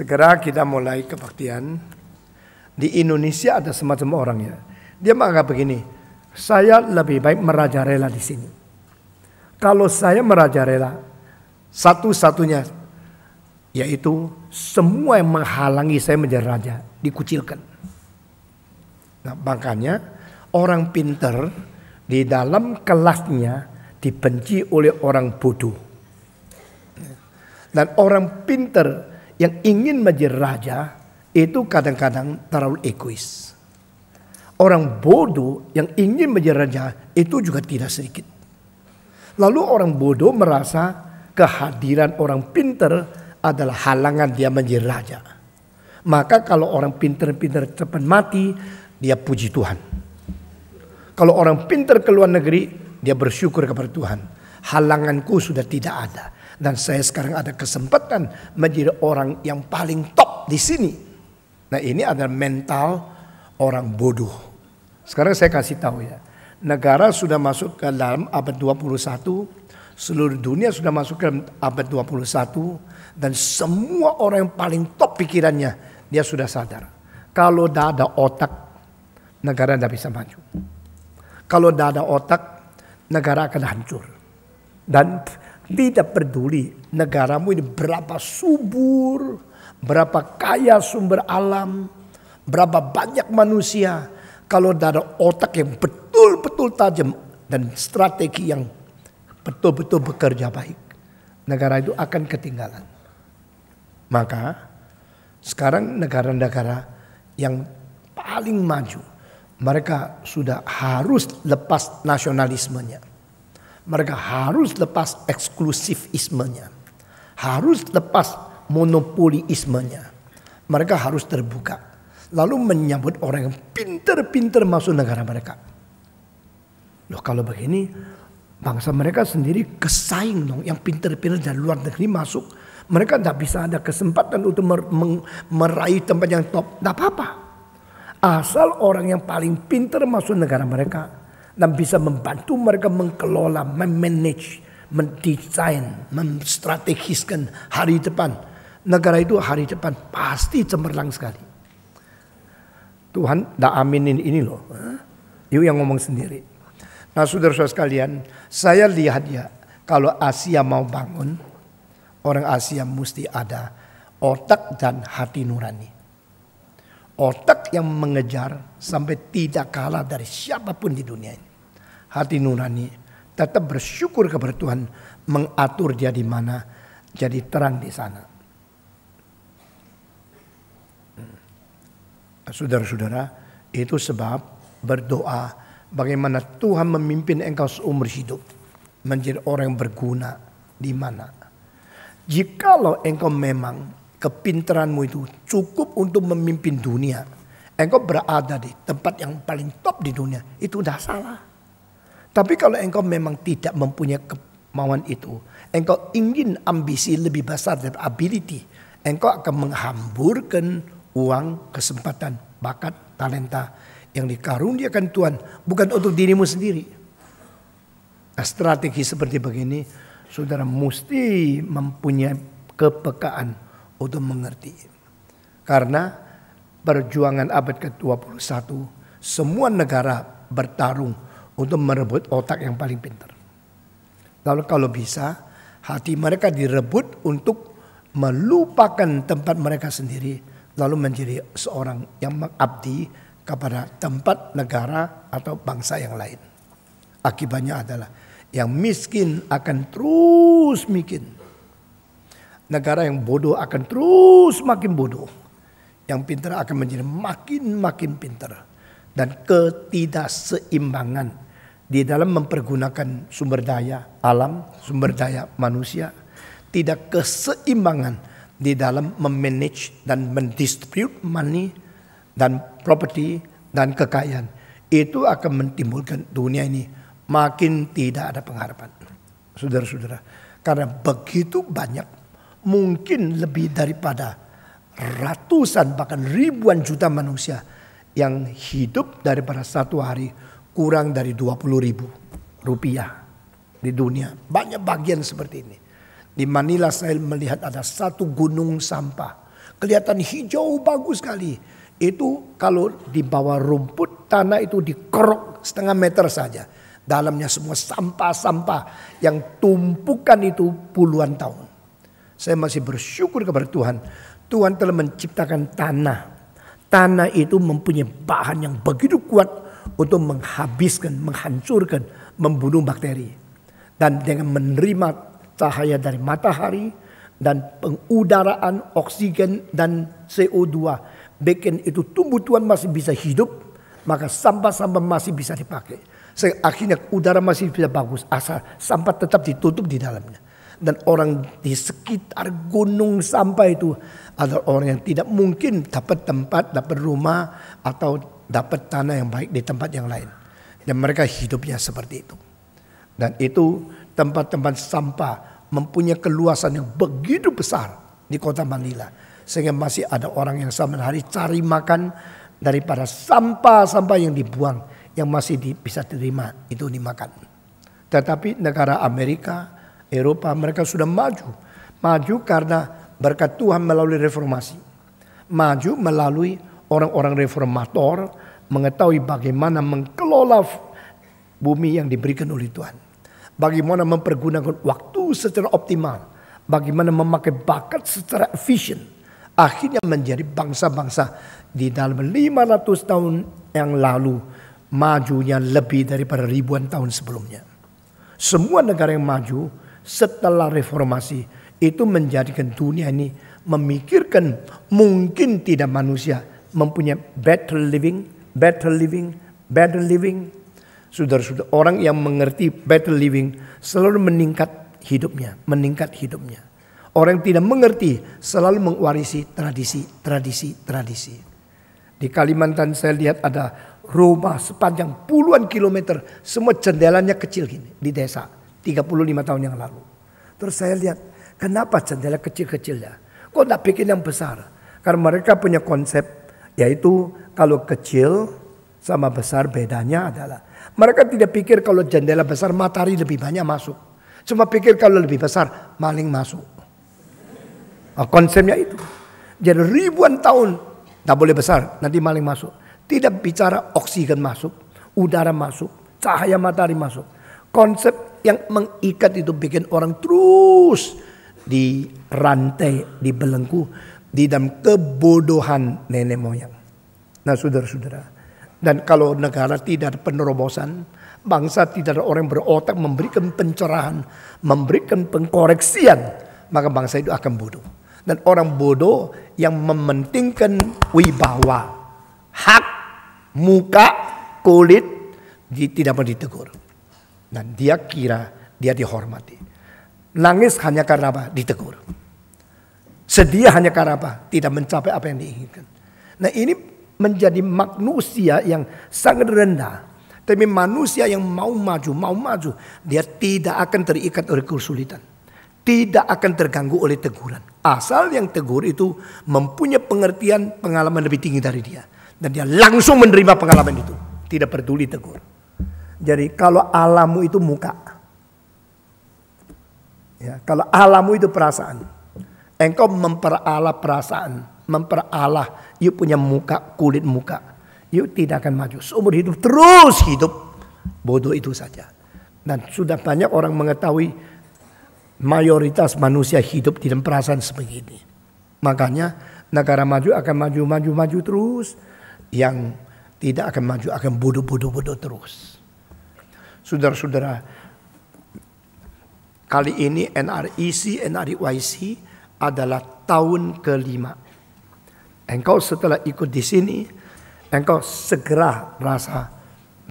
Segera kita mulai kebaktian. Di Indonesia ada semacam orang ya. Dia menganggap begini, saya lebih baik merajarela di sini. Kalau saya merajarela satu-satunya yaitu semua yang menghalangi saya menjadi raja dikucilkan. Nah, makanya orang pinter di dalam kelasnya dibenci oleh orang bodoh. Dan orang pinter yang ingin menjadi raja itu kadang-kadang terlalu egois. Orang bodoh yang ingin menjadi raja itu juga tidak sedikit. Lalu orang bodoh merasa kehadiran orang pinter adalah halangan dia menjadi raja. Maka kalau orang pinter-pinter cepat mati, dia puji Tuhan. Kalau orang pinter ke luar negeri, dia bersyukur kepada Tuhan. Halanganku sudah tidak ada dan saya sekarang ada kesempatan menjadi orang yang paling top di sini. Nah ini adalah mental orang bodoh. Sekarang saya kasih tahu ya. Negara sudah masuk ke dalam abad 21. Seluruh dunia sudah masuk ke abad 21. Dan semua orang yang paling top pikirannya dia sudah sadar. Kalau tidak ada otak negara tidak bisa maju. Kalau tidak ada otak negara akan hancur. Dan tidak peduli negaramu ini berapa subur, berapa kaya sumber alam, berapa banyak manusia. Kalau dari otak yang betul-betul tajam dan strategi yang betul-betul bekerja baik, negara itu akan ketinggalan. Maka sekarang negara-negara yang paling maju, mereka sudah harus lepas nasionalismenya mereka harus lepas eksklusifismenya. Harus lepas monopoli ismennya. Mereka harus terbuka. Lalu menyambut orang yang pinter-pinter masuk negara mereka. Loh kalau begini bangsa mereka sendiri kesaing dong. Yang pinter-pinter dari luar negeri masuk. Mereka tidak bisa ada kesempatan untuk meraih tempat yang top. Tidak apa-apa. Asal orang yang paling pinter masuk negara mereka dan bisa membantu mereka mengelola, memanage, mendesain, menstrategiskan hari depan. Negara itu hari depan pasti cemerlang sekali. Tuhan tidak aminin ini loh. Yuk yang ngomong sendiri. Nah saudara-saudara sekalian, saya lihat ya kalau Asia mau bangun, orang Asia mesti ada otak dan hati nurani. Otak yang mengejar sampai tidak kalah dari siapapun di dunia ini hati nurani tetap bersyukur kepada Tuhan mengatur dia di mana jadi terang di sana. Hmm. Saudara-saudara, itu sebab berdoa bagaimana Tuhan memimpin engkau seumur hidup menjadi orang yang berguna di mana. Jikalau engkau memang kepintaranmu itu cukup untuk memimpin dunia, engkau berada di tempat yang paling top di dunia, itu udah salah. Tapi kalau engkau memang tidak mempunyai kemauan itu, engkau ingin ambisi lebih besar dari ability, engkau akan menghamburkan uang, kesempatan, bakat, talenta yang dikaruniakan Tuhan bukan untuk dirimu sendiri. Nah, strategi seperti begini, saudara mesti mempunyai kepekaan untuk mengerti. Karena perjuangan abad ke-21, semua negara bertarung untuk merebut otak yang paling pintar. Lalu kalau bisa hati mereka direbut untuk melupakan tempat mereka sendiri lalu menjadi seorang yang mengabdi kepada tempat negara atau bangsa yang lain. Akibatnya adalah yang miskin akan terus miskin. Negara yang bodoh akan terus makin bodoh. Yang pintar akan menjadi makin-makin pintar. Dan ketidakseimbangan di dalam mempergunakan sumber daya alam, sumber daya manusia, tidak keseimbangan di dalam memanage dan mendistribute money dan property dan kekayaan. Itu akan menimbulkan dunia ini makin tidak ada pengharapan. Saudara-saudara, karena begitu banyak mungkin lebih daripada ratusan bahkan ribuan juta manusia yang hidup daripada satu hari kurang dari 20 ribu rupiah di dunia. Banyak bagian seperti ini. Di Manila saya melihat ada satu gunung sampah. Kelihatan hijau bagus sekali. Itu kalau di bawah rumput tanah itu dikerok setengah meter saja. Dalamnya semua sampah-sampah yang tumpukan itu puluhan tahun. Saya masih bersyukur kepada Tuhan. Tuhan telah menciptakan tanah. Tanah itu mempunyai bahan yang begitu kuat untuk menghabiskan, menghancurkan, membunuh bakteri. Dan dengan menerima cahaya dari matahari dan pengudaraan oksigen dan CO2 bikin itu tumbuh-tumbuhan masih bisa hidup, maka sampah-sampah masih bisa dipakai. Akhirnya udara masih bisa bagus, asal sampah tetap ditutup di dalamnya. Dan orang di sekitar gunung sampah itu adalah orang yang tidak mungkin dapat tempat, dapat rumah, atau dapat tanah yang baik di tempat yang lain. Dan mereka hidupnya seperti itu. Dan itu tempat-tempat sampah mempunyai keluasan yang begitu besar di kota Manila. Sehingga masih ada orang yang sama hari cari makan daripada sampah-sampah yang dibuang yang masih bisa diterima itu dimakan. Tetapi negara Amerika, Eropa mereka sudah maju. Maju karena berkat Tuhan melalui reformasi. Maju melalui orang-orang reformator mengetahui bagaimana mengelola bumi yang diberikan oleh Tuhan. Bagaimana mempergunakan waktu secara optimal. Bagaimana memakai bakat secara efisien. Akhirnya menjadi bangsa-bangsa di dalam 500 tahun yang lalu. Majunya lebih daripada ribuan tahun sebelumnya. Semua negara yang maju setelah reformasi itu menjadikan dunia ini memikirkan mungkin tidak manusia mempunyai better living, better living, better living. Saudara-saudara, orang yang mengerti better living selalu meningkat hidupnya, meningkat hidupnya. Orang yang tidak mengerti selalu mewarisi tradisi, tradisi, tradisi. Di Kalimantan saya lihat ada rumah sepanjang puluhan kilometer, semua jendelanya kecil gini di desa 35 tahun yang lalu. Terus saya lihat, kenapa jendela kecil-kecil ya? Kok tidak bikin yang besar? Karena mereka punya konsep yaitu kalau kecil sama besar bedanya adalah mereka tidak pikir kalau jendela besar matahari lebih banyak masuk. Cuma pikir kalau lebih besar maling masuk. Nah, konsepnya itu. Jadi ribuan tahun tak boleh besar nanti maling masuk. Tidak bicara oksigen masuk, udara masuk, cahaya matahari masuk. Konsep yang mengikat itu bikin orang terus di rantai, di belenggu di dalam kebodohan nenek moyang. Nah saudara-saudara, dan kalau negara tidak ada penerobosan, bangsa tidak ada orang berotak memberikan pencerahan, memberikan pengkoreksian, maka bangsa itu akan bodoh. Dan orang bodoh yang mementingkan wibawa, hak, muka, kulit, tidak mau ditegur. Dan dia kira dia dihormati. Nangis hanya karena apa? Ditegur. Sedia hanya karena apa? Tidak mencapai apa yang diinginkan. Nah ini menjadi manusia yang sangat rendah. Tapi manusia yang mau maju, mau maju. Dia tidak akan terikat oleh kesulitan. Tidak akan terganggu oleh teguran. Asal yang tegur itu mempunyai pengertian pengalaman lebih tinggi dari dia. Dan dia langsung menerima pengalaman itu. Tidak peduli tegur. Jadi kalau alamu itu muka. Ya, kalau alamu itu perasaan. Engkau memperalah perasaan, memperalah you punya muka, kulit muka. You tidak akan maju. Seumur hidup terus hidup bodoh itu saja. Dan sudah banyak orang mengetahui mayoritas manusia hidup di dalam perasaan ini. Makanya negara maju akan maju-maju maju terus. Yang tidak akan maju akan bodoh-bodoh-bodoh terus. Saudara-saudara, kali ini NRIC, NRIYC adalah tahun kelima. Engkau setelah ikut di sini, engkau segera merasa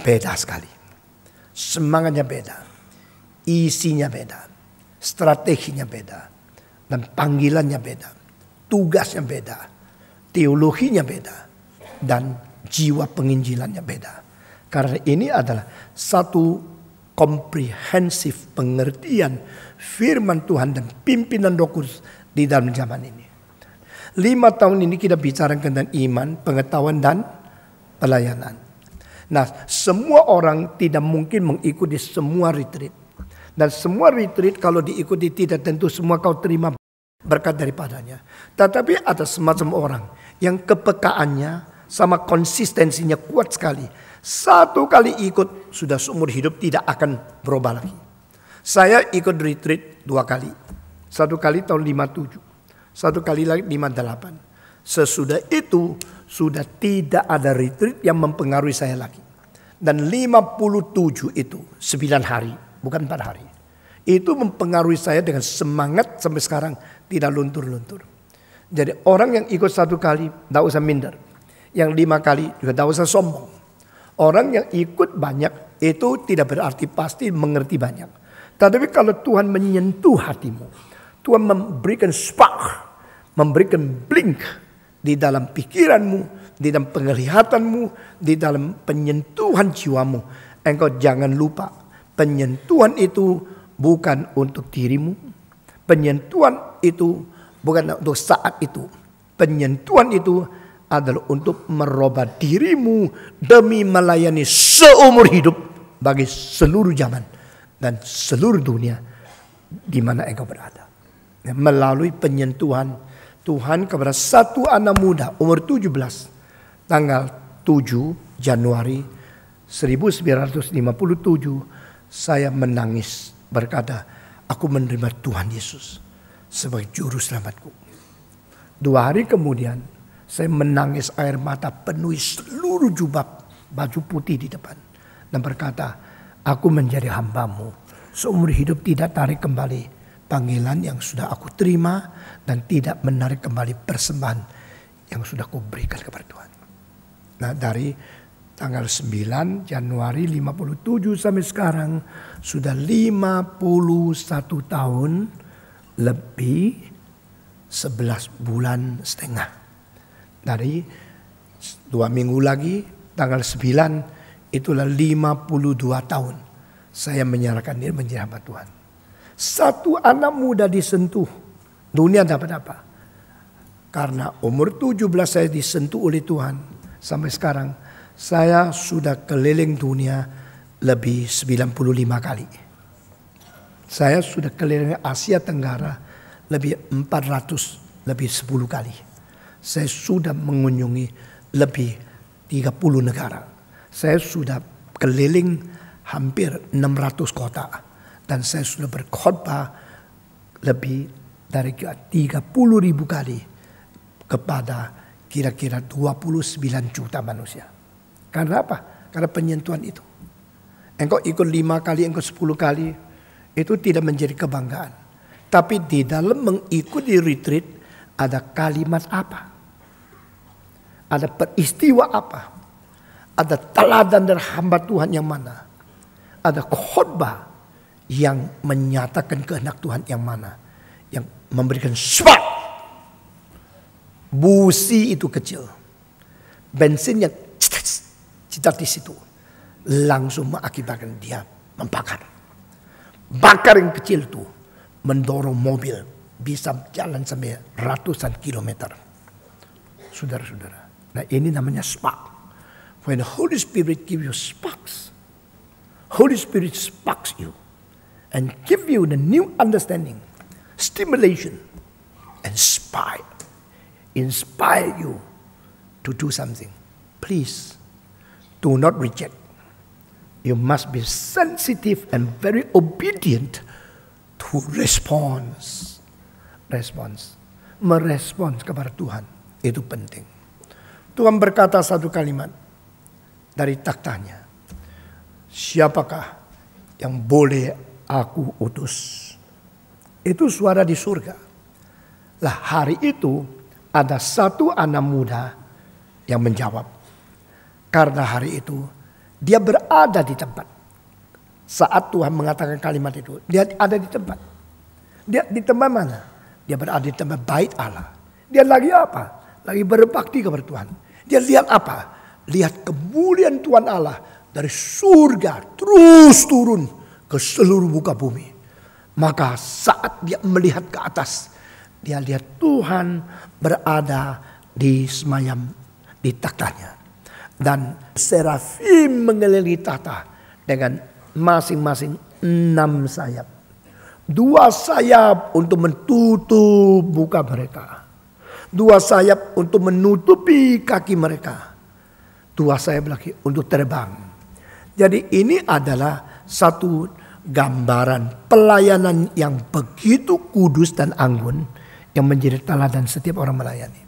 beda sekali. Semangatnya beda, isinya beda, strateginya beda, dan panggilannya beda, tugasnya beda, teologinya beda, dan jiwa penginjilannya beda. Karena ini adalah satu komprehensif pengertian firman Tuhan dan pimpinan Roh Kudus di dalam zaman ini. Lima tahun ini kita bicara tentang iman, pengetahuan dan pelayanan. Nah, semua orang tidak mungkin mengikuti semua retreat. Dan semua retreat kalau diikuti tidak tentu semua kau terima berkat daripadanya. Tetapi ada semacam orang yang kepekaannya sama konsistensinya kuat sekali. Satu kali ikut sudah seumur hidup tidak akan berubah lagi. Saya ikut retreat dua kali satu kali tahun 57. Satu kali lagi 58. Sesudah itu sudah tidak ada retreat yang mempengaruhi saya lagi. Dan 57 itu 9 hari, bukan 4 hari. Itu mempengaruhi saya dengan semangat sampai sekarang tidak luntur-luntur. Jadi orang yang ikut satu kali tidak usah minder. Yang lima kali juga tidak usah sombong. Orang yang ikut banyak itu tidak berarti pasti mengerti banyak. Tetapi kalau Tuhan menyentuh hatimu, Tuhan memberikan spark, memberikan blink di dalam pikiranmu, di dalam penglihatanmu, di dalam penyentuhan jiwamu. Engkau jangan lupa, penyentuhan itu bukan untuk dirimu. Penyentuhan itu bukan untuk saat itu. Penyentuhan itu adalah untuk merubah dirimu demi melayani seumur hidup bagi seluruh zaman dan seluruh dunia di mana engkau berada melalui penyentuhan Tuhan kepada satu anak muda umur 17 tanggal 7 Januari 1957 saya menangis berkata aku menerima Tuhan Yesus sebagai juru selamatku. Dua hari kemudian saya menangis air mata penuhi seluruh jubah baju putih di depan dan berkata aku menjadi hambamu seumur hidup tidak tarik kembali panggilan yang sudah aku terima dan tidak menarik kembali persembahan yang sudah aku berikan kepada Tuhan. Nah dari tanggal 9 Januari 57 sampai sekarang sudah 51 tahun lebih 11 bulan setengah. Dari dua minggu lagi tanggal 9 itulah 52 tahun saya menyerahkan diri menjadi hamba Tuhan. Satu anak muda disentuh, dunia dapat apa? Karena umur 17 saya disentuh oleh Tuhan. Sampai sekarang saya sudah keliling dunia lebih 95 kali. Saya sudah keliling Asia Tenggara lebih 400, lebih 10 kali. Saya sudah mengunjungi lebih 30 negara. Saya sudah keliling hampir 600 kota dan saya sudah berkhotbah lebih dari 30 ribu kali kepada kira-kira 29 juta manusia. Karena apa? Karena penyentuhan itu. Engkau ikut lima kali, engkau sepuluh kali. Itu tidak menjadi kebanggaan. Tapi di dalam mengikuti retreat ada kalimat apa? Ada peristiwa apa? Ada teladan dari hamba Tuhan yang mana? Ada khotbah yang menyatakan kehendak Tuhan yang mana? Yang memberikan spark. Busi itu kecil. Bensin yang cita di situ. Langsung mengakibatkan dia membakar. Bakar yang kecil itu mendorong mobil. Bisa jalan sampai ratusan kilometer. Saudara-saudara. Nah ini namanya spark. When the Holy Spirit give you sparks. Holy Spirit sparks you and give you the new understanding, stimulation, inspire, inspire you to do something. Please do not reject. You must be sensitive and very obedient to response. Response. Merespons kepada Tuhan. Itu penting. Tuhan berkata satu kalimat dari taktanya. Siapakah yang boleh aku utus. Itu suara di surga. Lah hari itu ada satu anak muda yang menjawab. Karena hari itu dia berada di tempat. Saat Tuhan mengatakan kalimat itu, dia ada di tempat. Dia di tempat mana? Dia berada di tempat bait Allah. Dia lagi apa? Lagi berbakti kepada Tuhan. Dia lihat apa? Lihat kemuliaan Tuhan Allah dari surga terus turun ke seluruh muka bumi. Maka saat dia melihat ke atas, dia lihat Tuhan berada di semayam di taktanya. Dan serafim mengelilingi tahta dengan masing-masing enam sayap. Dua sayap untuk menutup muka mereka. Dua sayap untuk menutupi kaki mereka. Dua sayap lagi untuk terbang. Jadi ini adalah satu gambaran pelayanan yang begitu kudus dan anggun yang menjadi teladan setiap orang melayani.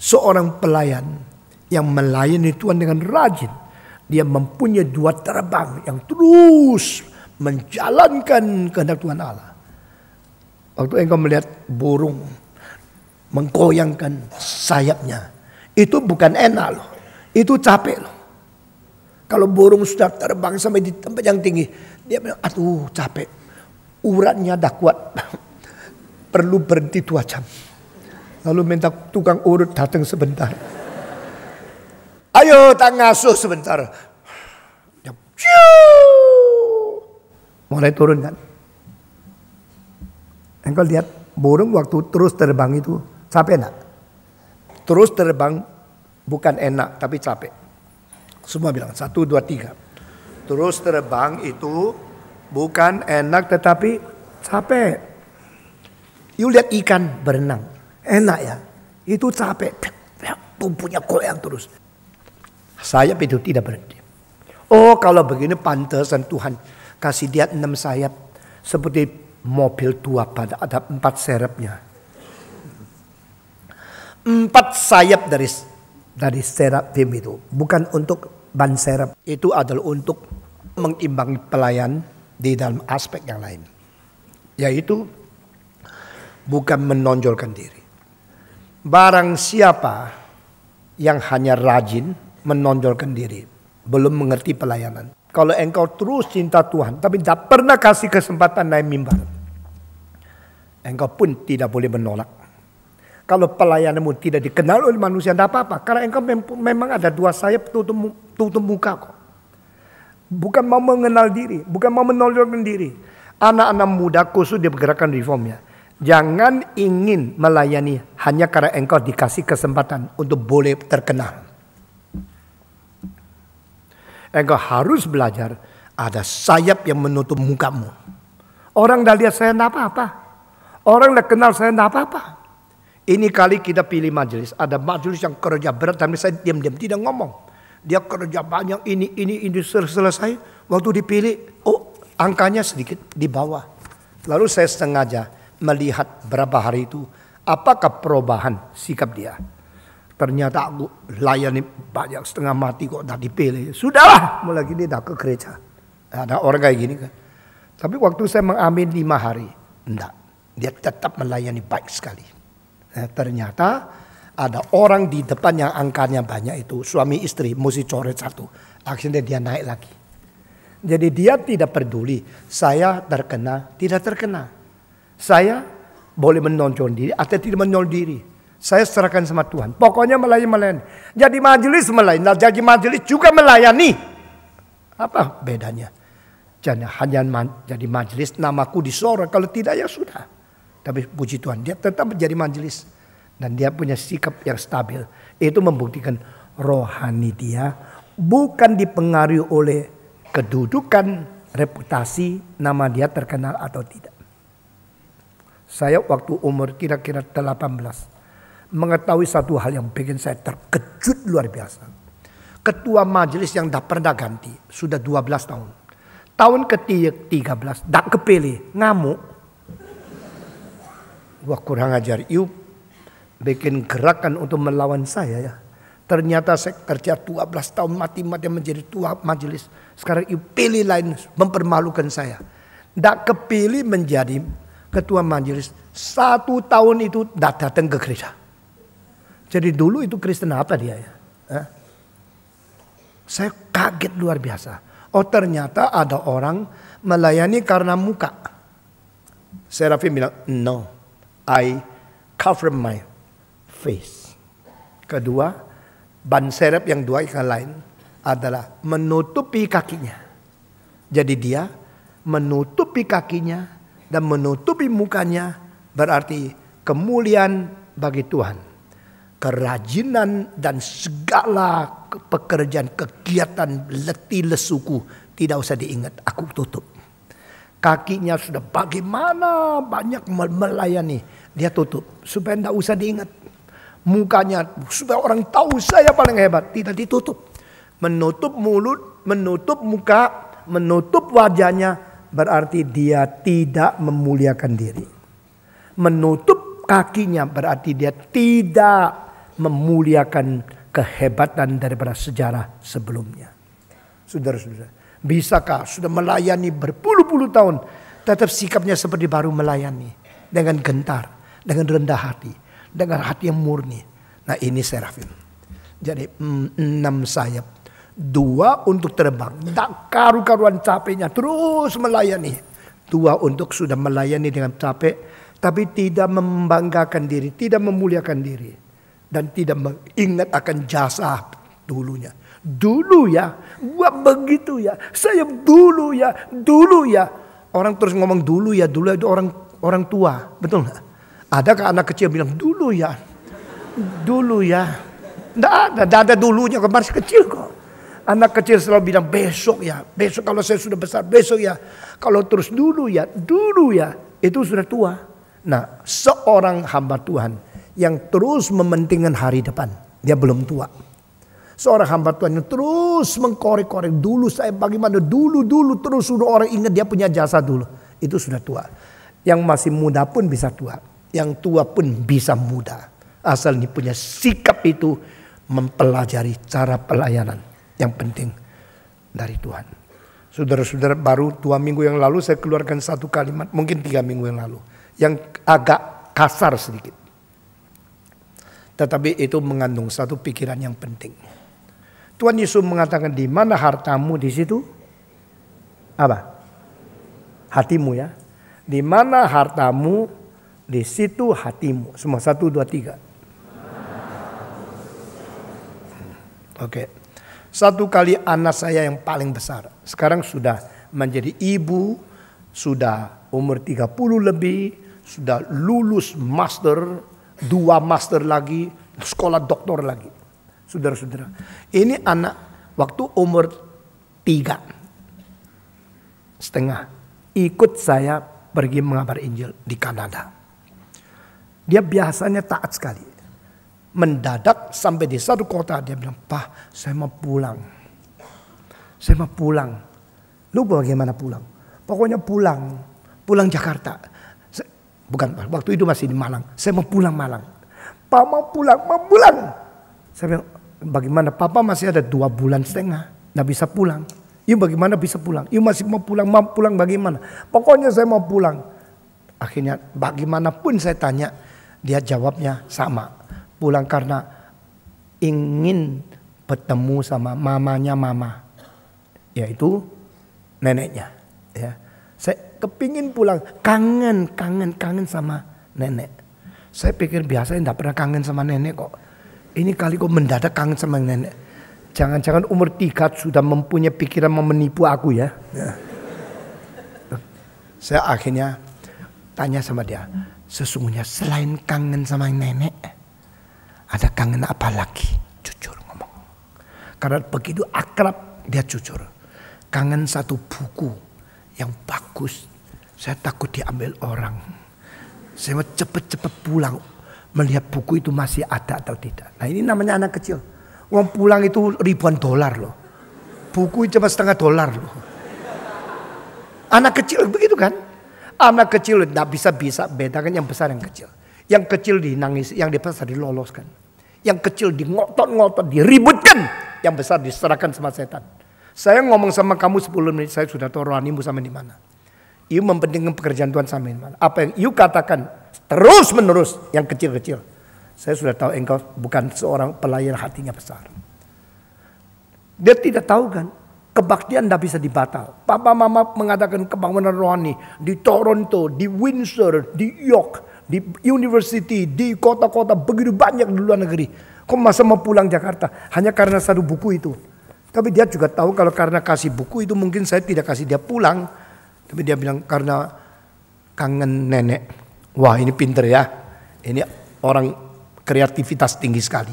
Seorang pelayan yang melayani Tuhan dengan rajin, dia mempunyai dua terbang yang terus menjalankan kehendak Tuhan Allah. Waktu engkau melihat burung menggoyangkan sayapnya, itu bukan enak loh, itu capek loh. Kalau burung sudah terbang sampai di tempat yang tinggi, dia bilang, aduh capek, uratnya dah kuat, perlu berhenti dua jam. Lalu minta tukang urut datang sebentar. Ayo ngasuh sebentar. Mulai turun kan. Engkau lihat burung waktu terus terbang itu capek enak. Terus terbang bukan enak tapi capek. Semua bilang satu, dua, tiga. Terus terbang itu bukan enak tetapi capek. You lihat ikan berenang, enak ya. Itu capek, tumpunya goyang terus. Sayap itu tidak berhenti. Oh kalau begini pantesan Tuhan kasih dia enam sayap. Seperti mobil tua pada ada empat serapnya. Empat sayap dari dari serap tim itu bukan untuk ban serep itu adalah untuk mengimbangi pelayan di dalam aspek yang lain. Yaitu bukan menonjolkan diri. Barang siapa yang hanya rajin menonjolkan diri, belum mengerti pelayanan. Kalau engkau terus cinta Tuhan, tapi tidak pernah kasih kesempatan naik mimbar, engkau pun tidak boleh menolak kalau pelayananmu tidak dikenal oleh manusia, tidak apa-apa. Karena engkau mem memang ada dua sayap tutup, tutup muka kok. Bukan mau mengenal diri, bukan mau menolong diri. Anak-anak muda khusus di pergerakan reformnya. Jangan ingin melayani hanya karena engkau dikasih kesempatan untuk boleh terkenal. Engkau harus belajar ada sayap yang menutup mukamu. Orang dah lihat saya tidak apa-apa. Orang dah kenal saya tidak apa-apa. Ini kali kita pilih majelis. Ada majelis yang kerja berat tapi saya diam-diam tidak ngomong. Dia kerja banyak ini ini ini selesai. Waktu dipilih, oh angkanya sedikit di bawah. Lalu saya sengaja melihat berapa hari itu apakah perubahan sikap dia. Ternyata aku layani banyak setengah mati kok tak dipilih. Sudahlah, mulai gini tak ke gereja. Ada orang kayak gini kan. Tapi waktu saya mengamin lima hari, enggak. Dia tetap melayani baik sekali. Nah, ternyata ada orang di depan yang angkanya banyak itu suami istri mesti coret satu. Akhirnya dia naik lagi. Jadi dia tidak peduli saya terkena tidak terkena. Saya boleh menonjol diri atau tidak menonjol diri. Saya serahkan sama Tuhan. Pokoknya melayani-melayani. Jadi majelis melayani. Nah, jadi majelis juga melayani. Apa bedanya? Jadi hanya jadi majelis namaku disorot. Kalau tidak ya sudah. Tapi puji Tuhan, dia tetap menjadi majelis dan dia punya sikap yang stabil. Itu membuktikan rohani dia bukan dipengaruhi oleh kedudukan, reputasi, nama dia terkenal atau tidak. Saya waktu umur kira-kira 18 mengetahui satu hal yang bikin saya terkejut luar biasa. Ketua majelis yang tak pernah ganti sudah 12 tahun. Tahun ke-13 tak kepilih, ngamuk Wah kurang ajar. Iup bikin gerakan untuk melawan saya ya. Ternyata saya kerja 12 tahun mati-matian menjadi tua majelis. Sekarang Iup pilih lain mempermalukan saya. Tidak kepilih menjadi ketua majelis. Satu tahun itu tidak datang ke gereja. Jadi dulu itu Kristen apa dia ya? Eh? Saya kaget luar biasa. Oh ternyata ada orang melayani karena muka. Serafim bilang, no. I cover my face. Kedua, ban serep yang dua yang lain adalah menutupi kakinya. Jadi dia menutupi kakinya dan menutupi mukanya berarti kemuliaan bagi Tuhan. Kerajinan dan segala pekerjaan, kegiatan letih lesuku tidak usah diingat. Aku tutup kakinya sudah bagaimana banyak melayani. Dia tutup supaya tidak usah diingat. Mukanya supaya orang tahu saya paling hebat. Tidak ditutup. Menutup mulut, menutup muka, menutup wajahnya. Berarti dia tidak memuliakan diri. Menutup kakinya berarti dia tidak memuliakan kehebatan daripada sejarah sebelumnya. Saudara-saudara Bisakah sudah melayani berpuluh-puluh tahun tetap sikapnya seperti baru melayani dengan gentar, dengan rendah hati, dengan hati yang murni. Nah ini serafim. Jadi enam sayap, dua untuk terbang, tak karu-karuan capeknya terus melayani. Dua untuk sudah melayani dengan capek, tapi tidak membanggakan diri, tidak memuliakan diri, dan tidak mengingat akan jasa dulunya Dulu ya, gua begitu ya. Saya dulu ya, dulu ya. Orang terus ngomong dulu ya, dulu itu orang orang tua, betul nggak? ada Adakah anak kecil bilang dulu ya, dulu ya? Nggak ada, tidak ada dulunya kemarin masih kecil kok. Anak kecil selalu bilang besok ya, besok kalau saya sudah besar besok ya. Kalau terus dulu ya, dulu ya, itu sudah tua. Nah, seorang hamba Tuhan yang terus mementingkan hari depan, dia belum tua. Seorang hamba Tuhan yang terus mengkorek-korek. Dulu saya bagaimana, dulu-dulu terus sudah orang ingat dia punya jasa dulu. Itu sudah tua. Yang masih muda pun bisa tua. Yang tua pun bisa muda. Asal ini punya sikap itu mempelajari cara pelayanan. Yang penting dari Tuhan. Saudara-saudara baru dua minggu yang lalu saya keluarkan satu kalimat. Mungkin tiga minggu yang lalu. Yang agak kasar sedikit tetapi itu mengandung satu pikiran yang penting. Tuhan Yesus mengatakan di mana hartamu di situ apa? Hatimu ya. Di mana hartamu di situ hatimu. Semua satu dua tiga. Hmm. Oke. Satu kali anak saya yang paling besar. Sekarang sudah menjadi ibu. Sudah umur 30 lebih. Sudah lulus master. Dua master lagi. Sekolah doktor lagi. Saudara-saudara, ini anak waktu umur tiga setengah ikut saya pergi mengabar Injil di Kanada. Dia biasanya taat sekali. Mendadak sampai di satu kota dia bilang, Pak saya mau pulang. Saya mau pulang. Lu bagaimana pulang? Pokoknya pulang. Pulang Jakarta. Saya, bukan, waktu itu masih di Malang. Saya mau pulang Malang. Pak mau pulang, mau pulang. Saya bilang, bagaimana papa masih ada dua bulan setengah, nggak bisa pulang. Ibu bagaimana bisa pulang? Ibu masih mau pulang, mau pulang bagaimana? Pokoknya saya mau pulang. Akhirnya bagaimanapun saya tanya, dia jawabnya sama. Pulang karena ingin bertemu sama mamanya mama. Yaitu neneknya. Ya. Saya kepingin pulang, kangen, kangen, kangen sama nenek. Saya pikir biasanya tidak pernah kangen sama nenek kok ini kali kok mendadak kangen sama nenek. Jangan-jangan umur tiga sudah mempunyai pikiran mau menipu aku ya. Saya akhirnya tanya sama dia, sesungguhnya selain kangen sama nenek, ada kangen apa lagi? Jujur ngomong. Karena begitu akrab dia jujur. Kangen satu buku yang bagus. Saya takut diambil orang. Saya cepet-cepet pulang melihat buku itu masih ada atau tidak. Nah ini namanya anak kecil. Uang pulang itu ribuan dolar loh. Buku cuma setengah dolar loh. Anak kecil begitu kan. Anak kecil tidak bisa-bisa bedakan yang besar yang kecil. Yang kecil dinangis, yang besar diloloskan. Yang kecil di ngotot ngotot diributkan. Yang besar diserahkan sama setan. Saya ngomong sama kamu 10 menit, saya sudah tahu rohanimu sama di mana. Iu mempentingkan pekerjaan Tuhan sama di mana. Apa yang Ibu katakan, Terus menerus yang kecil-kecil. Saya sudah tahu engkau bukan seorang pelayan hatinya besar. Dia tidak tahu kan, kebaktian tidak bisa dibatal. Papa mama mengatakan kebangunan rohani di Toronto, di Windsor, di York, di university, di kota-kota begitu banyak di luar negeri. Kok masa mau pulang Jakarta hanya karena satu buku itu? Tapi dia juga tahu kalau karena kasih buku itu mungkin saya tidak kasih dia pulang. Tapi dia bilang karena kangen nenek. Wah ini pinter ya. Ini orang kreativitas tinggi sekali.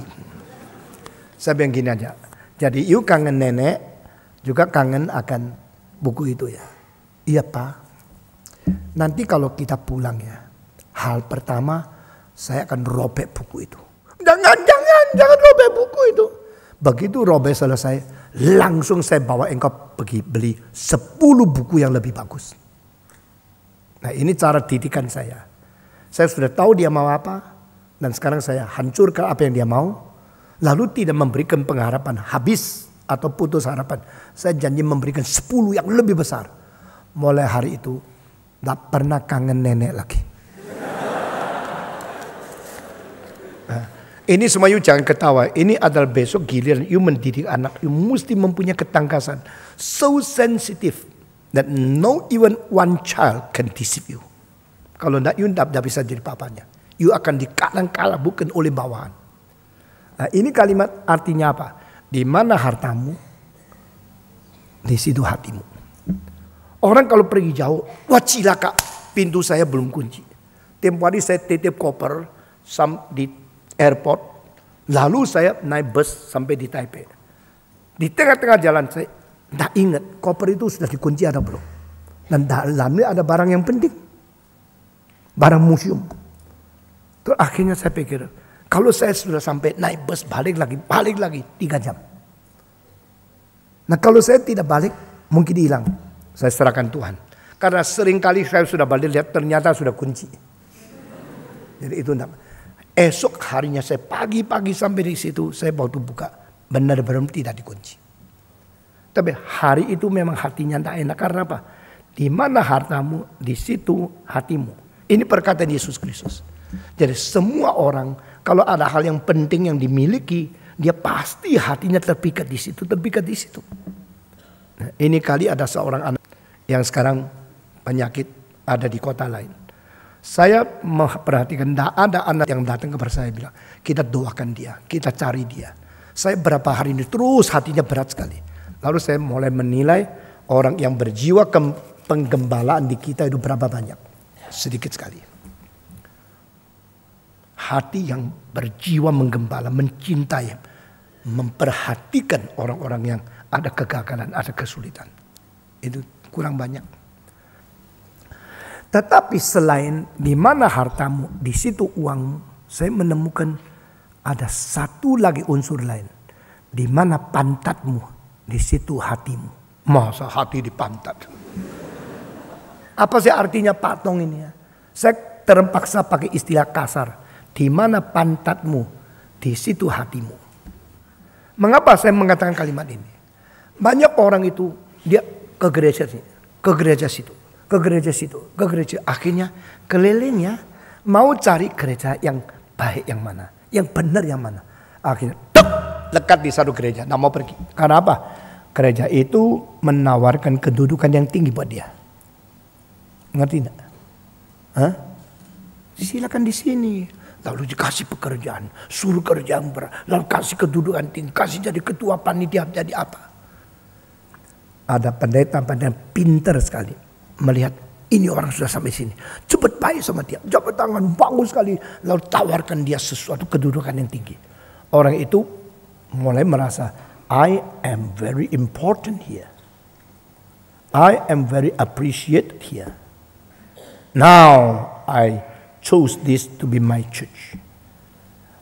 Saya bilang gini aja. Jadi you kangen nenek juga kangen akan buku itu ya. Iya pak. Nanti kalau kita pulang ya. Hal pertama saya akan robek buku itu. Jangan, jangan, jangan robek buku itu. Begitu robek selesai, langsung saya bawa engkau pergi beli 10 buku yang lebih bagus. Nah ini cara didikan saya. Saya sudah tahu dia mau apa dan sekarang saya hancurkan apa yang dia mau. Lalu tidak memberikan pengharapan habis atau putus harapan. Saya janji memberikan 10 yang lebih besar. Mulai hari itu tak pernah kangen nenek lagi. Eh, ini semua you jangan ketawa. Ini adalah besok giliran you mendidik anak. You mesti mempunyai ketangkasan. So sensitive that no even one child can deceive you. Kalau tidak, you tidak bisa jadi papanya. You akan dikalang-kalah bukan oleh bawahan. Nah, ini kalimat artinya apa? Di mana hartamu, di situ hatimu. Orang kalau pergi jauh, wah cilaka, pintu saya belum kunci. Tempo hari saya titip koper sam di airport, lalu saya naik bus sampai di Taipei. Di tengah-tengah jalan saya tidak ingat koper itu sudah dikunci atau belum. Dan dalamnya ada barang yang penting barang museum. Terus akhirnya saya pikir, kalau saya sudah sampai naik bus balik lagi, balik lagi tiga jam. Nah kalau saya tidak balik, mungkin hilang. Saya serahkan Tuhan. Karena sering kali saya sudah balik lihat ternyata sudah kunci. Jadi itu enggak. Esok harinya saya pagi-pagi sampai di situ saya waktu buka benar-benar tidak dikunci. Tapi hari itu memang hatinya tidak enak karena apa? Di mana hartamu, di situ hatimu. Ini perkataan Yesus Kristus. Jadi semua orang kalau ada hal yang penting yang dimiliki, dia pasti hatinya terpikat di situ, terpikat di situ. Nah, ini kali ada seorang anak yang sekarang penyakit ada di kota lain. Saya memperhatikan tidak ada anak yang datang kepada saya bilang, kita doakan dia, kita cari dia. Saya berapa hari ini terus hatinya berat sekali. Lalu saya mulai menilai orang yang berjiwa penggembalaan di kita itu berapa banyak sedikit sekali. Hati yang berjiwa menggembala, mencintai, memperhatikan orang-orang yang ada kegagalan, ada kesulitan. Itu kurang banyak. Tetapi selain di mana hartamu, di situ uang, saya menemukan ada satu lagi unsur lain. Di mana pantatmu, di situ hatimu. Masa hati di pantat. Apa sih artinya patung ini ya? Saya terpaksa pakai istilah kasar. Di mana pantatmu, di situ hatimu. Mengapa saya mengatakan kalimat ini? Banyak orang itu dia ke gereja sini, ke gereja situ, ke gereja situ, ke gereja. Akhirnya kelilingnya mau cari gereja yang baik yang mana, yang benar yang mana. Akhirnya tep, lekat di satu gereja, nggak mau pergi. Karena apa? Gereja itu menawarkan kedudukan yang tinggi buat dia. Ngerti tidak? Hah? Silakan di sini. Lalu dikasih pekerjaan, suruh kerja yang berat, lalu kasih kedudukan tinggi, kasih jadi ketua panitia, jadi apa. Ada pendeta-pendeta pinter sekali melihat ini orang sudah sampai sini. Cepat baik sama dia, jabat tangan, bagus sekali. Lalu tawarkan dia sesuatu kedudukan yang tinggi. Orang itu mulai merasa, I am very important here. I am very appreciated here. Now I chose this to be my church.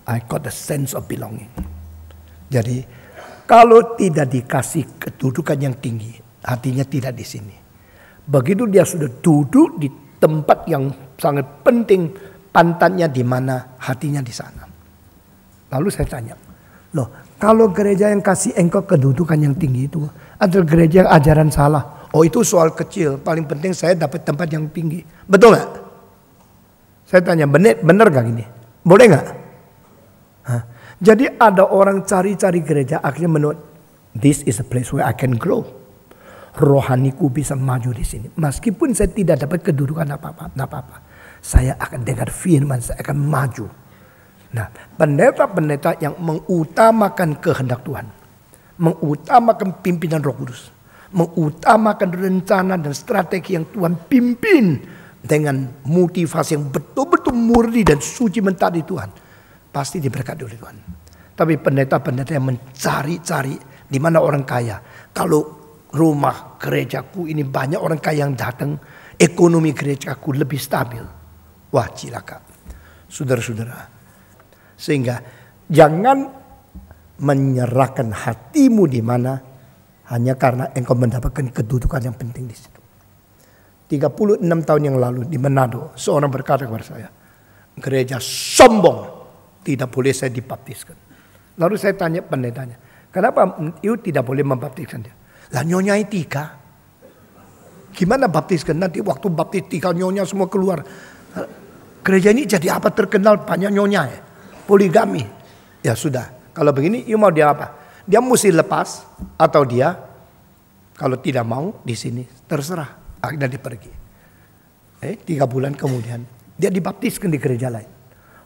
I got a sense of belonging. Jadi kalau tidak dikasih kedudukan yang tinggi, hatinya tidak di sini. Begitu dia sudah duduk di tempat yang sangat penting, pantatnya di mana, hatinya di sana. Lalu saya tanya, loh kalau gereja yang kasih engkau kedudukan yang tinggi itu adalah gereja yang ajaran salah, Oh itu soal kecil, paling penting saya dapat tempat yang tinggi. Betul nggak? Saya tanya, benar bener gak ini, Boleh nggak? Jadi ada orang cari-cari gereja, akhirnya menurut, this is a place where I can grow. Rohaniku bisa maju di sini. Meskipun saya tidak dapat kedudukan apa-apa, apa-apa. Saya akan dengar firman, saya akan maju. Nah, pendeta-pendeta yang mengutamakan kehendak Tuhan, mengutamakan pimpinan Roh Kudus, mengutamakan rencana dan strategi yang Tuhan pimpin dengan motivasi yang betul-betul murni dan suci mentari Tuhan. Pasti diberkati oleh Tuhan. Tapi pendeta-pendeta yang mencari-cari di mana orang kaya. Kalau rumah gerejaku ini banyak orang kaya yang datang, ekonomi gerejaku lebih stabil. Wah cilaka. Saudara-saudara. Sehingga jangan menyerahkan hatimu di mana hanya karena engkau mendapatkan kedudukan yang penting di situ. 36 tahun yang lalu di Manado, seorang berkata kepada saya, gereja sombong, tidak boleh saya dibaptiskan. Lalu saya tanya pendetanya, kenapa itu tidak boleh membaptiskan dia? Lah nyonya tiga. Gimana baptiskan? Nanti waktu baptis tiga nyonya semua keluar. Gereja ini jadi apa terkenal banyak nyonya ya? Poligami. Ya sudah, kalau begini you mau dia apa? dia mesti lepas atau dia kalau tidak mau di sini terserah akhirnya dia pergi. Eh, tiga bulan kemudian dia dibaptiskan di gereja lain.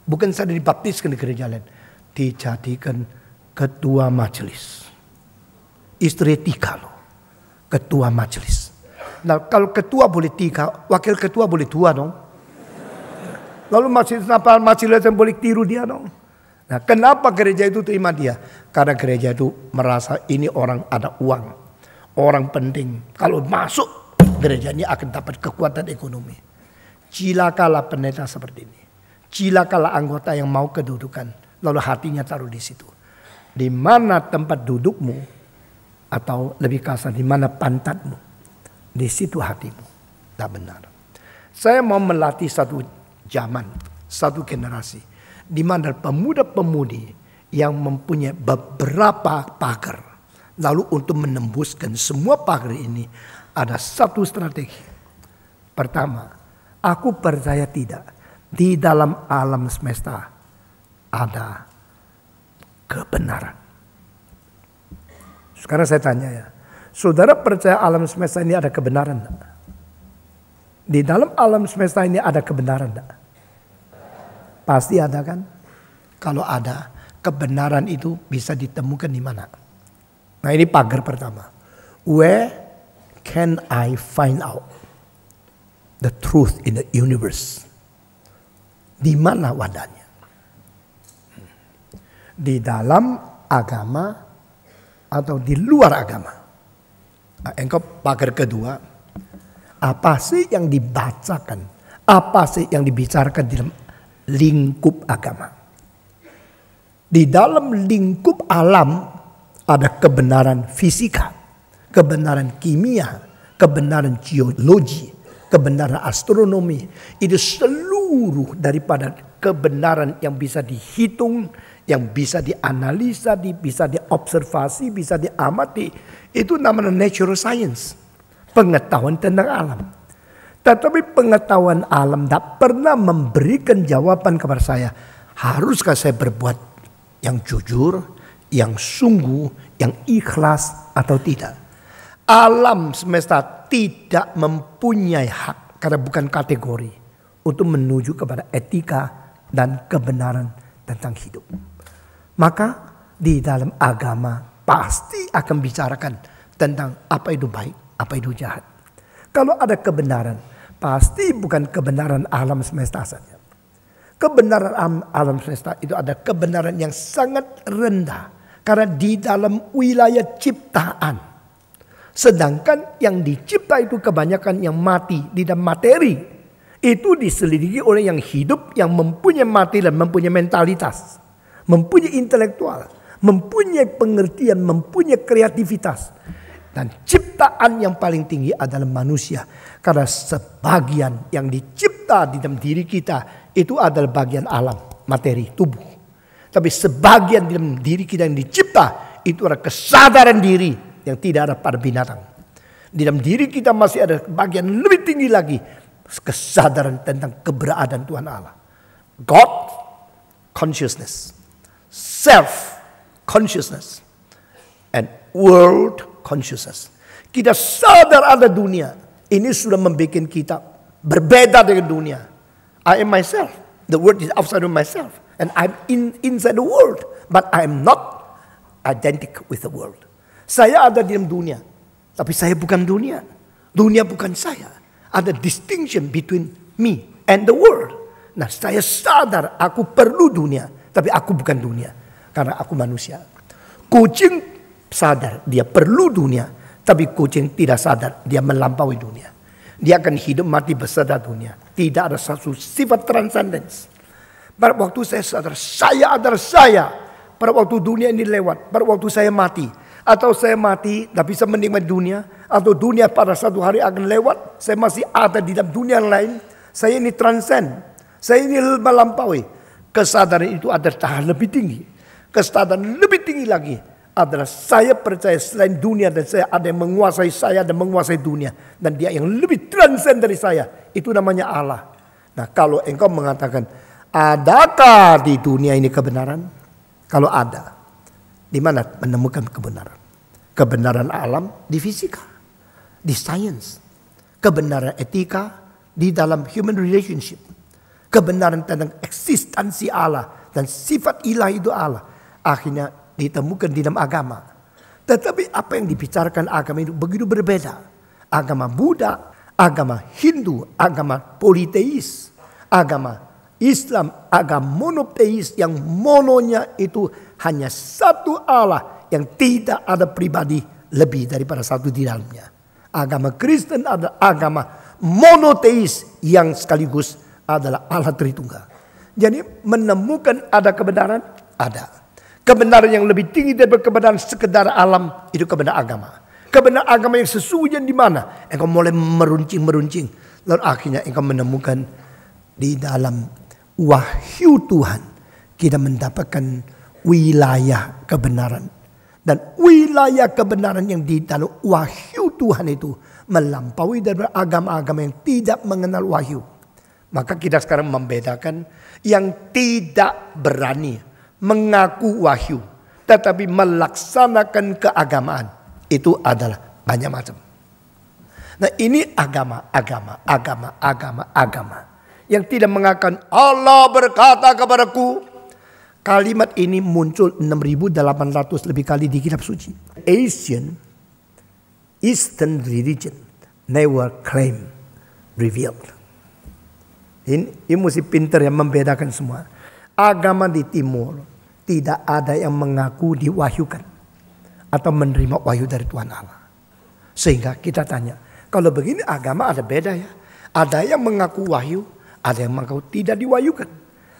Bukan saja dibaptiskan di gereja lain, dijadikan ketua majelis. Istri tiga loh, ketua majelis. Nah kalau ketua boleh tiga, wakil ketua boleh dua dong. Lalu majelis apa majelis yang boleh tiru dia dong? Nah, kenapa gereja itu terima dia? Karena gereja itu merasa ini orang ada uang, orang penting. Kalau masuk gereja ini akan dapat kekuatan ekonomi. Cilakalah pendeta seperti ini. Cilakalah anggota yang mau kedudukan, lalu hatinya taruh di situ. Di mana tempat dudukmu atau lebih kasar di mana pantatmu, di situ hatimu. tak benar. Saya mau melatih satu zaman, satu generasi di mana pemuda-pemudi yang mempunyai beberapa pagar. Lalu untuk menembuskan semua pagar ini ada satu strategi. Pertama, aku percaya tidak di dalam alam semesta ada kebenaran. Sekarang saya tanya ya, saudara percaya alam semesta ini ada kebenaran? Di dalam alam semesta ini ada kebenaran? Enggak? Pasti ada kan? Kalau ada, kebenaran itu bisa ditemukan di mana? Nah ini pagar pertama. Where can I find out the truth in the universe? Di mana wadahnya? Di dalam agama atau di luar agama? Nah, engkau pagar kedua, apa sih yang dibacakan? Apa sih yang dibicarakan di dalam lingkup agama. Di dalam lingkup alam ada kebenaran fisika, kebenaran kimia, kebenaran geologi, kebenaran astronomi. Itu seluruh daripada kebenaran yang bisa dihitung, yang bisa dianalisa, bisa diobservasi, bisa diamati. Itu namanya natural science. Pengetahuan tentang alam. Tetapi pengetahuan alam tidak pernah memberikan jawaban kepada saya. Haruskah saya berbuat yang jujur, yang sungguh, yang ikhlas atau tidak? Alam semesta tidak mempunyai hak karena bukan kategori untuk menuju kepada etika dan kebenaran tentang hidup. Maka di dalam agama pasti akan bicarakan tentang apa itu baik, apa itu jahat. Kalau ada kebenaran, Pasti bukan kebenaran alam semesta saja. Kebenaran alam, semesta itu ada kebenaran yang sangat rendah. Karena di dalam wilayah ciptaan. Sedangkan yang dicipta itu kebanyakan yang mati di dalam materi. Itu diselidiki oleh yang hidup yang mempunyai mati dan mempunyai mentalitas. Mempunyai intelektual. Mempunyai pengertian, mempunyai kreativitas. Dan ciptaan yang paling tinggi adalah manusia. Karena sebagian yang dicipta di dalam diri kita itu adalah bagian alam, materi, tubuh. Tapi sebagian di dalam diri kita yang dicipta itu adalah kesadaran diri yang tidak ada pada binatang. Di dalam diri kita masih ada bagian lebih tinggi lagi. Kesadaran tentang keberadaan Tuhan Allah. God consciousness. Self consciousness. And world consciousness. Kita sadar ada dunia. Ini sudah membuat kita berbeda dengan dunia. I am myself. The world is outside of myself. And I'm in, inside the world. But I'm not identical with the world. Saya ada di dalam dunia. Tapi saya bukan dunia. Dunia bukan saya. Ada distinction between me and the world. Nah saya sadar aku perlu dunia. Tapi aku bukan dunia. Karena aku manusia. Kucing sadar dia perlu dunia, tapi kucing tidak sadar dia melampaui dunia. Dia akan hidup mati beserta dunia. Tidak ada satu sifat transcendence. Pada waktu saya sadar, saya adalah saya. Pada waktu dunia ini lewat, pada waktu saya mati, atau saya mati tapi bisa menikmati dunia, atau dunia pada satu hari akan lewat, saya masih ada di dalam dunia lain, saya ini transcend, saya ini melampaui. Kesadaran itu ada tahap lebih tinggi, kesadaran lebih tinggi lagi adalah saya percaya selain dunia dan saya ada yang menguasai saya dan menguasai dunia. Dan dia yang lebih transcend dari saya. Itu namanya Allah. Nah kalau engkau mengatakan adakah di dunia ini kebenaran? Kalau ada. Di mana menemukan kebenaran? Kebenaran alam di fisika. Di sains. Kebenaran etika di dalam human relationship. Kebenaran tentang eksistensi Allah dan sifat ilahi itu Allah. Akhirnya ditemukan di dalam agama. Tetapi apa yang dibicarakan agama itu begitu berbeda. Agama Buddha, agama Hindu, agama politeis, agama Islam, agama monoteis yang mononya itu hanya satu Allah yang tidak ada pribadi lebih daripada satu di dalamnya. Agama Kristen adalah agama monoteis yang sekaligus adalah Allah Tritunggal. Jadi menemukan ada kebenaran, ada. Kebenaran yang lebih tinggi daripada kebenaran sekedar alam itu kebenaran agama. Kebenaran agama yang sesungguhnya di mana? Engkau mulai meruncing-meruncing. Lalu akhirnya engkau menemukan di dalam wahyu Tuhan kita mendapatkan wilayah kebenaran. Dan wilayah kebenaran yang di dalam wahyu Tuhan itu melampaui dari agama-agama yang tidak mengenal wahyu. Maka kita sekarang membedakan yang tidak berani mengaku wahyu, tetapi melaksanakan keagamaan itu adalah banyak macam. Nah ini agama, agama, agama, agama, agama. Yang tidak mengatakan Allah berkata kepadaku. Kalimat ini muncul 6.800 lebih kali di kitab suci. Asian, Eastern religion never claim revealed. Ini, ini mesti pinter yang membedakan semua. Agama di timur tidak ada yang mengaku diwahyukan atau menerima wahyu dari Tuhan Allah. Sehingga kita tanya, kalau begini agama ada beda ya. Ada yang mengaku wahyu, ada yang mengaku tidak diwahyukan.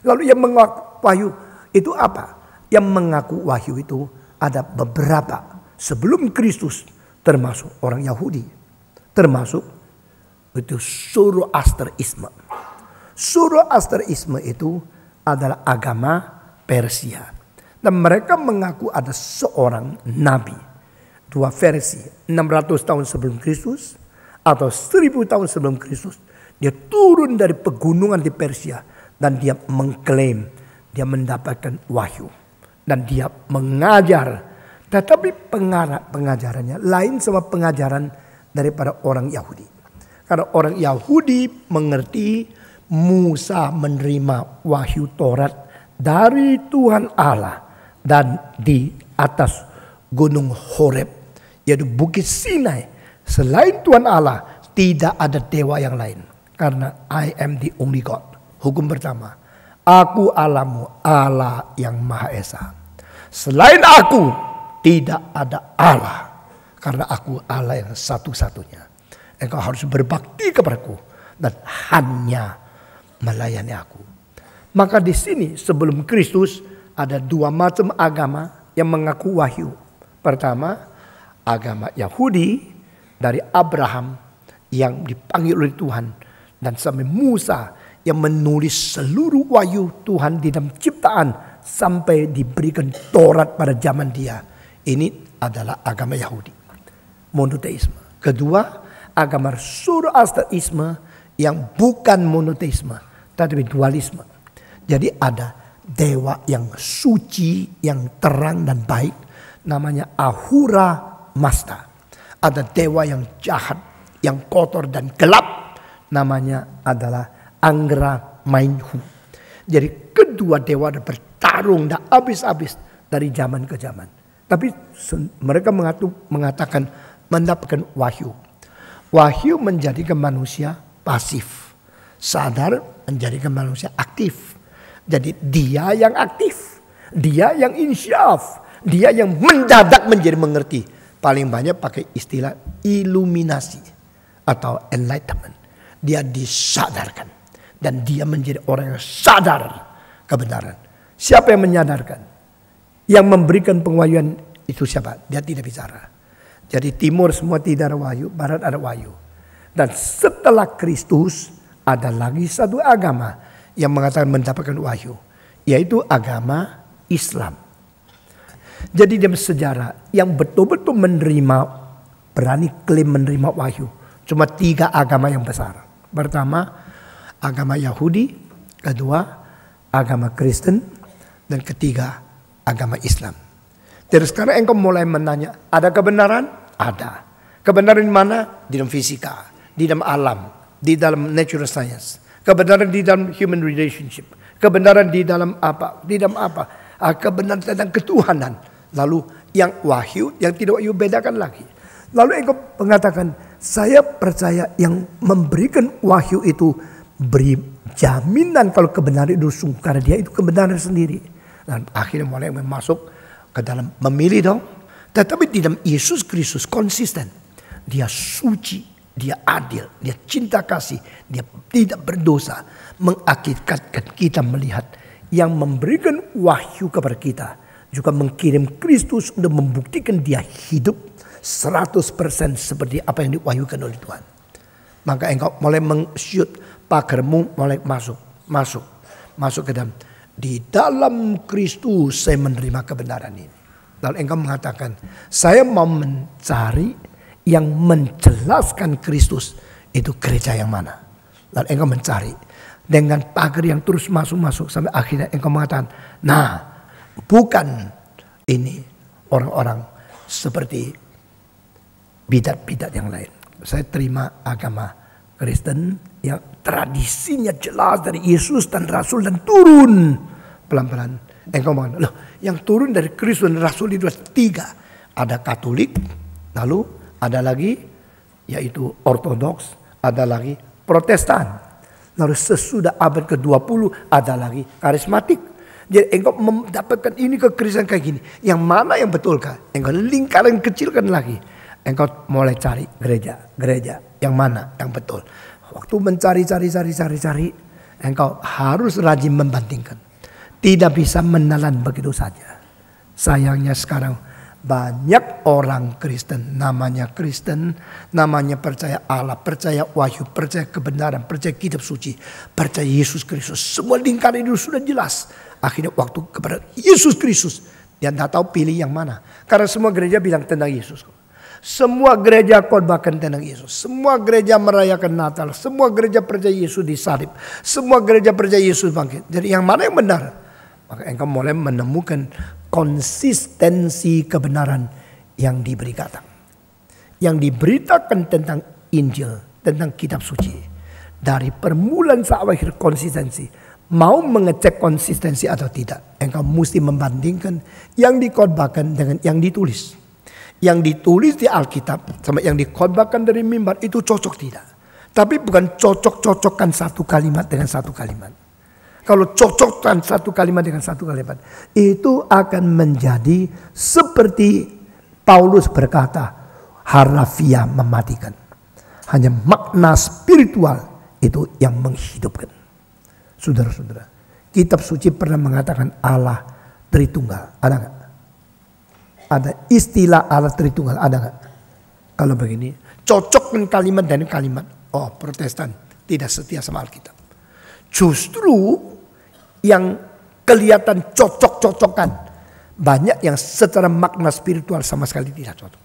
Lalu yang mengaku wahyu itu apa? Yang mengaku wahyu itu ada beberapa sebelum Kristus termasuk orang Yahudi. Termasuk itu suruh asterisme. Suruh asterisme itu adalah agama Persia. Dan mereka mengaku ada seorang nabi. Dua versi, 600 tahun sebelum Kristus atau 1000 tahun sebelum Kristus. Dia turun dari pegunungan di Persia dan dia mengklaim dia mendapatkan wahyu dan dia mengajar. Tetapi pengarah pengajarannya lain sama pengajaran daripada orang Yahudi. Karena orang Yahudi mengerti Musa menerima wahyu Taurat dari Tuhan Allah dan di atas gunung Horeb yaitu bukit Sinai selain Tuhan Allah tidak ada dewa yang lain karena I am the only God hukum pertama aku alamu Allah yang maha esa selain aku tidak ada Allah karena aku Allah yang satu-satunya engkau harus berbakti kepadaku dan hanya melayani aku. Maka di sini sebelum Kristus ada dua macam agama yang mengaku wahyu. Pertama, agama Yahudi dari Abraham yang dipanggil oleh Tuhan dan sampai Musa yang menulis seluruh wahyu Tuhan di dalam ciptaan sampai diberikan Taurat pada zaman dia. Ini adalah agama Yahudi. Monoteisme. Kedua, agama Zoroasterisme yang bukan monoteisme tetapi dualisme. Jadi ada dewa yang suci, yang terang dan baik namanya Ahura Mazda. Ada dewa yang jahat, yang kotor dan gelap namanya adalah Angra Mainhu. Jadi kedua dewa ada bertarung dan habis-habis dari zaman ke zaman. Tapi mereka mengatu, mengatakan mendapatkan wahyu. Wahyu menjadikan manusia pasif, sadar menjadikan manusia aktif. Jadi dia yang aktif, dia yang insyaf, dia yang mendadak menjadi mengerti. Paling banyak pakai istilah iluminasi atau enlightenment. Dia disadarkan dan dia menjadi orang yang sadar kebenaran. Siapa yang menyadarkan? Yang memberikan penguayuan itu siapa? Dia tidak bicara. Jadi timur semua tidak ada wahyu, barat ada wahyu. Dan setelah Kristus ada lagi satu agama yang mengatakan mendapatkan wahyu, yaitu agama Islam. Jadi dalam sejarah yang betul-betul menerima berani klaim menerima wahyu cuma tiga agama yang besar. Pertama agama Yahudi, kedua agama Kristen, dan ketiga agama Islam. Terus sekarang engkau mulai menanya, ada kebenaran? Ada. Kebenaran di mana? Di dalam fisika, di dalam alam, di dalam natural science, kebenaran di dalam human relationship, kebenaran di dalam apa, di dalam apa, ah, kebenaran tentang ketuhanan. Lalu yang wahyu, yang tidak wahyu bedakan lagi. Lalu engkau mengatakan, saya percaya yang memberikan wahyu itu beri jaminan kalau kebenaran itu sungguh karena dia itu kebenaran sendiri. Dan akhirnya mulai masuk ke dalam memilih dong. Tetapi di dalam Yesus Kristus konsisten. Dia suci, dia adil, dia cinta kasih, dia tidak berdosa. mengakibatkan kita melihat yang memberikan wahyu kepada kita. Juga mengirim Kristus untuk membuktikan dia hidup 100% seperti apa yang diwahyukan oleh Tuhan. Maka engkau mulai mengsyut pagarmu mulai masuk, masuk, masuk ke dalam. Di dalam Kristus saya menerima kebenaran ini. Lalu engkau mengatakan, saya mau mencari yang menjelaskan Kristus itu gereja yang mana. Lalu engkau mencari dengan pagar yang terus masuk-masuk sampai akhirnya engkau mengatakan, nah bukan ini orang-orang seperti bidat-bidat yang lain. Saya terima agama Kristen yang tradisinya jelas dari Yesus dan Rasul dan turun pelan-pelan. Engkau mengatakan, loh yang turun dari Kristus dan Rasul itu tiga. Ada Katolik, lalu ada lagi yaitu Ortodoks, ada lagi Protestan. Lalu sesudah abad ke-20 ada lagi karismatik. Jadi engkau mendapatkan ini kekristenan kayak gini. Yang mana yang betul kan? Engkau lingkaran kecilkan lagi. Engkau mulai cari gereja, gereja. Yang mana yang betul. Waktu mencari, cari, cari, cari, cari. Engkau harus rajin membandingkan. Tidak bisa menelan begitu saja. Sayangnya sekarang banyak orang Kristen, namanya Kristen, namanya percaya Allah, percaya wahyu, percaya kebenaran, percaya kitab suci, percaya Yesus Kristus. Semua lingkaran itu sudah jelas. Akhirnya waktu kepada Yesus Kristus. Dia tidak tahu pilih yang mana. Karena semua gereja bilang tentang Yesus. Semua gereja korbankan tentang Yesus. Semua gereja merayakan Natal. Semua gereja percaya Yesus disalib. Semua gereja percaya Yesus bangkit. Jadi yang mana yang benar? Maka engkau mulai menemukan konsistensi kebenaran yang diberitakan. Yang diberitakan tentang Injil, tentang kitab suci. Dari permulaan sampai akhir konsistensi. Mau mengecek konsistensi atau tidak. Engkau mesti membandingkan yang dikorbankan dengan yang ditulis. Yang ditulis di Alkitab sama yang dikorbankan dari mimbar itu cocok tidak. Tapi bukan cocok-cocokkan satu kalimat dengan satu kalimat kalau cocokkan satu kalimat dengan satu kalimat. Itu akan menjadi seperti Paulus berkata, harafia mematikan. Hanya makna spiritual itu yang menghidupkan. Saudara-saudara, kitab suci pernah mengatakan Allah Tritunggal. Ada nggak? Ada istilah Allah Tritunggal, ada nggak? Kalau begini, cocokkan kalimat dan kalimat. Oh, protestan tidak setia sama Alkitab. Justru yang kelihatan cocok-cocokan. Banyak yang secara makna spiritual sama sekali tidak cocok.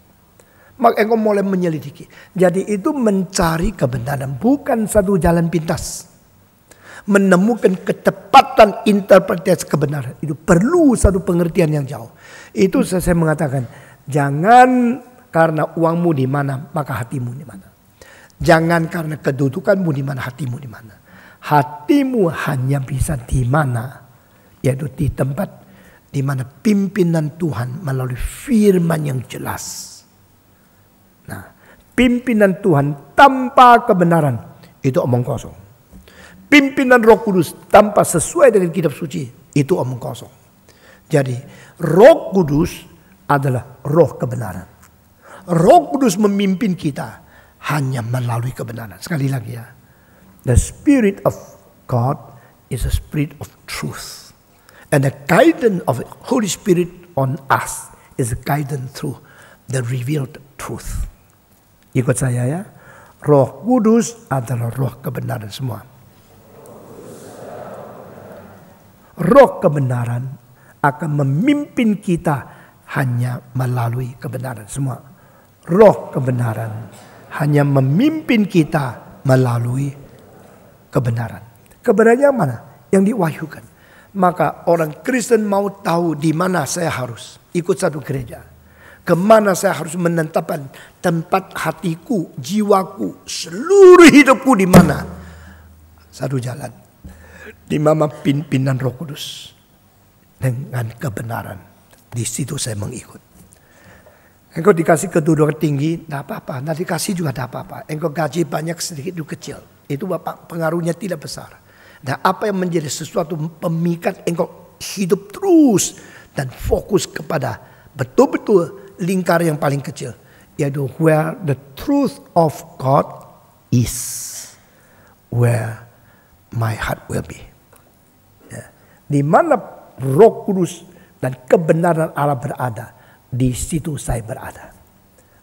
Maka engkau mulai menyelidiki. Jadi itu mencari kebenaran. Bukan satu jalan pintas. Menemukan ketepatan interpretasi kebenaran. Itu perlu satu pengertian yang jauh. Itu saya mengatakan. Jangan karena uangmu di mana, maka hatimu di mana. Jangan karena kedudukanmu di mana, hatimu di mana hatimu hanya bisa di mana? Yaitu di tempat di mana pimpinan Tuhan melalui firman yang jelas. Nah, pimpinan Tuhan tanpa kebenaran itu omong kosong. Pimpinan Roh Kudus tanpa sesuai dengan kitab suci itu omong kosong. Jadi, Roh Kudus adalah roh kebenaran. Roh Kudus memimpin kita hanya melalui kebenaran. Sekali lagi ya The Spirit of God is a spirit of truth. And the guidance of the Holy Spirit on us is guidance through the revealed truth. Ikut saya ya. Roh Kudus adalah roh kebenaran semua. Roh kebenaran akan memimpin kita hanya melalui kebenaran semua. Roh kebenaran hanya memimpin kita melalui kebenaran. Kebenarannya mana? Yang diwahyukan. Maka orang Kristen mau tahu di mana saya harus ikut satu gereja. Kemana saya harus menetapkan tempat hatiku, jiwaku, seluruh hidupku di mana? Satu jalan. Di mama pimpinan roh kudus. Dengan kebenaran. Di situ saya mengikut. Engkau dikasih kedudukan tinggi, tidak apa-apa. nanti kasih juga tidak apa-apa. Engkau gaji banyak sedikit itu kecil. Itu Bapak pengaruhnya tidak besar. Nah apa yang menjadi sesuatu pemikat engkau hidup terus dan fokus kepada betul-betul lingkar yang paling kecil. Yaitu where the truth of God is. Where my heart will be. Ya. Di mana roh kudus dan kebenaran Allah berada, di situ saya berada.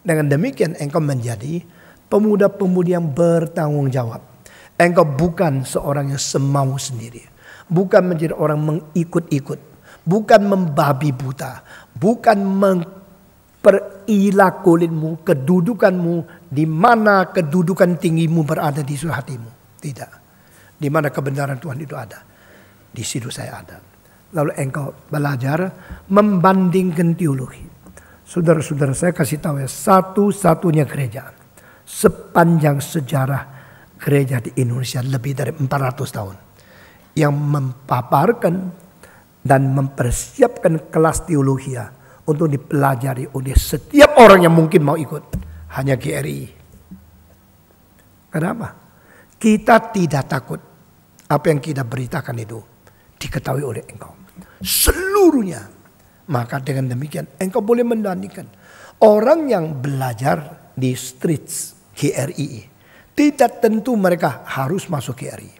Dengan demikian engkau menjadi pemuda-pemudi yang bertanggung jawab. Engkau bukan seorang yang semau sendiri. Bukan menjadi orang mengikut-ikut. Bukan membabi buta. Bukan kulitmu, kedudukanmu, di mana kedudukan tinggimu berada di hatimu. Tidak. Di mana kebenaran Tuhan itu ada. Di situ saya ada. Lalu engkau belajar membandingkan teologi. Saudara-saudara saya kasih tahu ya, satu-satunya gereja sepanjang sejarah gereja di Indonesia lebih dari 400 tahun. Yang mempaparkan dan mempersiapkan kelas teologi ya untuk dipelajari oleh setiap orang yang mungkin mau ikut. Hanya GRI. Kenapa? Kita tidak takut apa yang kita beritakan itu diketahui oleh engkau. Seluruhnya. Maka dengan demikian engkau boleh mendandingkan. Orang yang belajar di streets GRI tidak tentu mereka harus masuk KRI.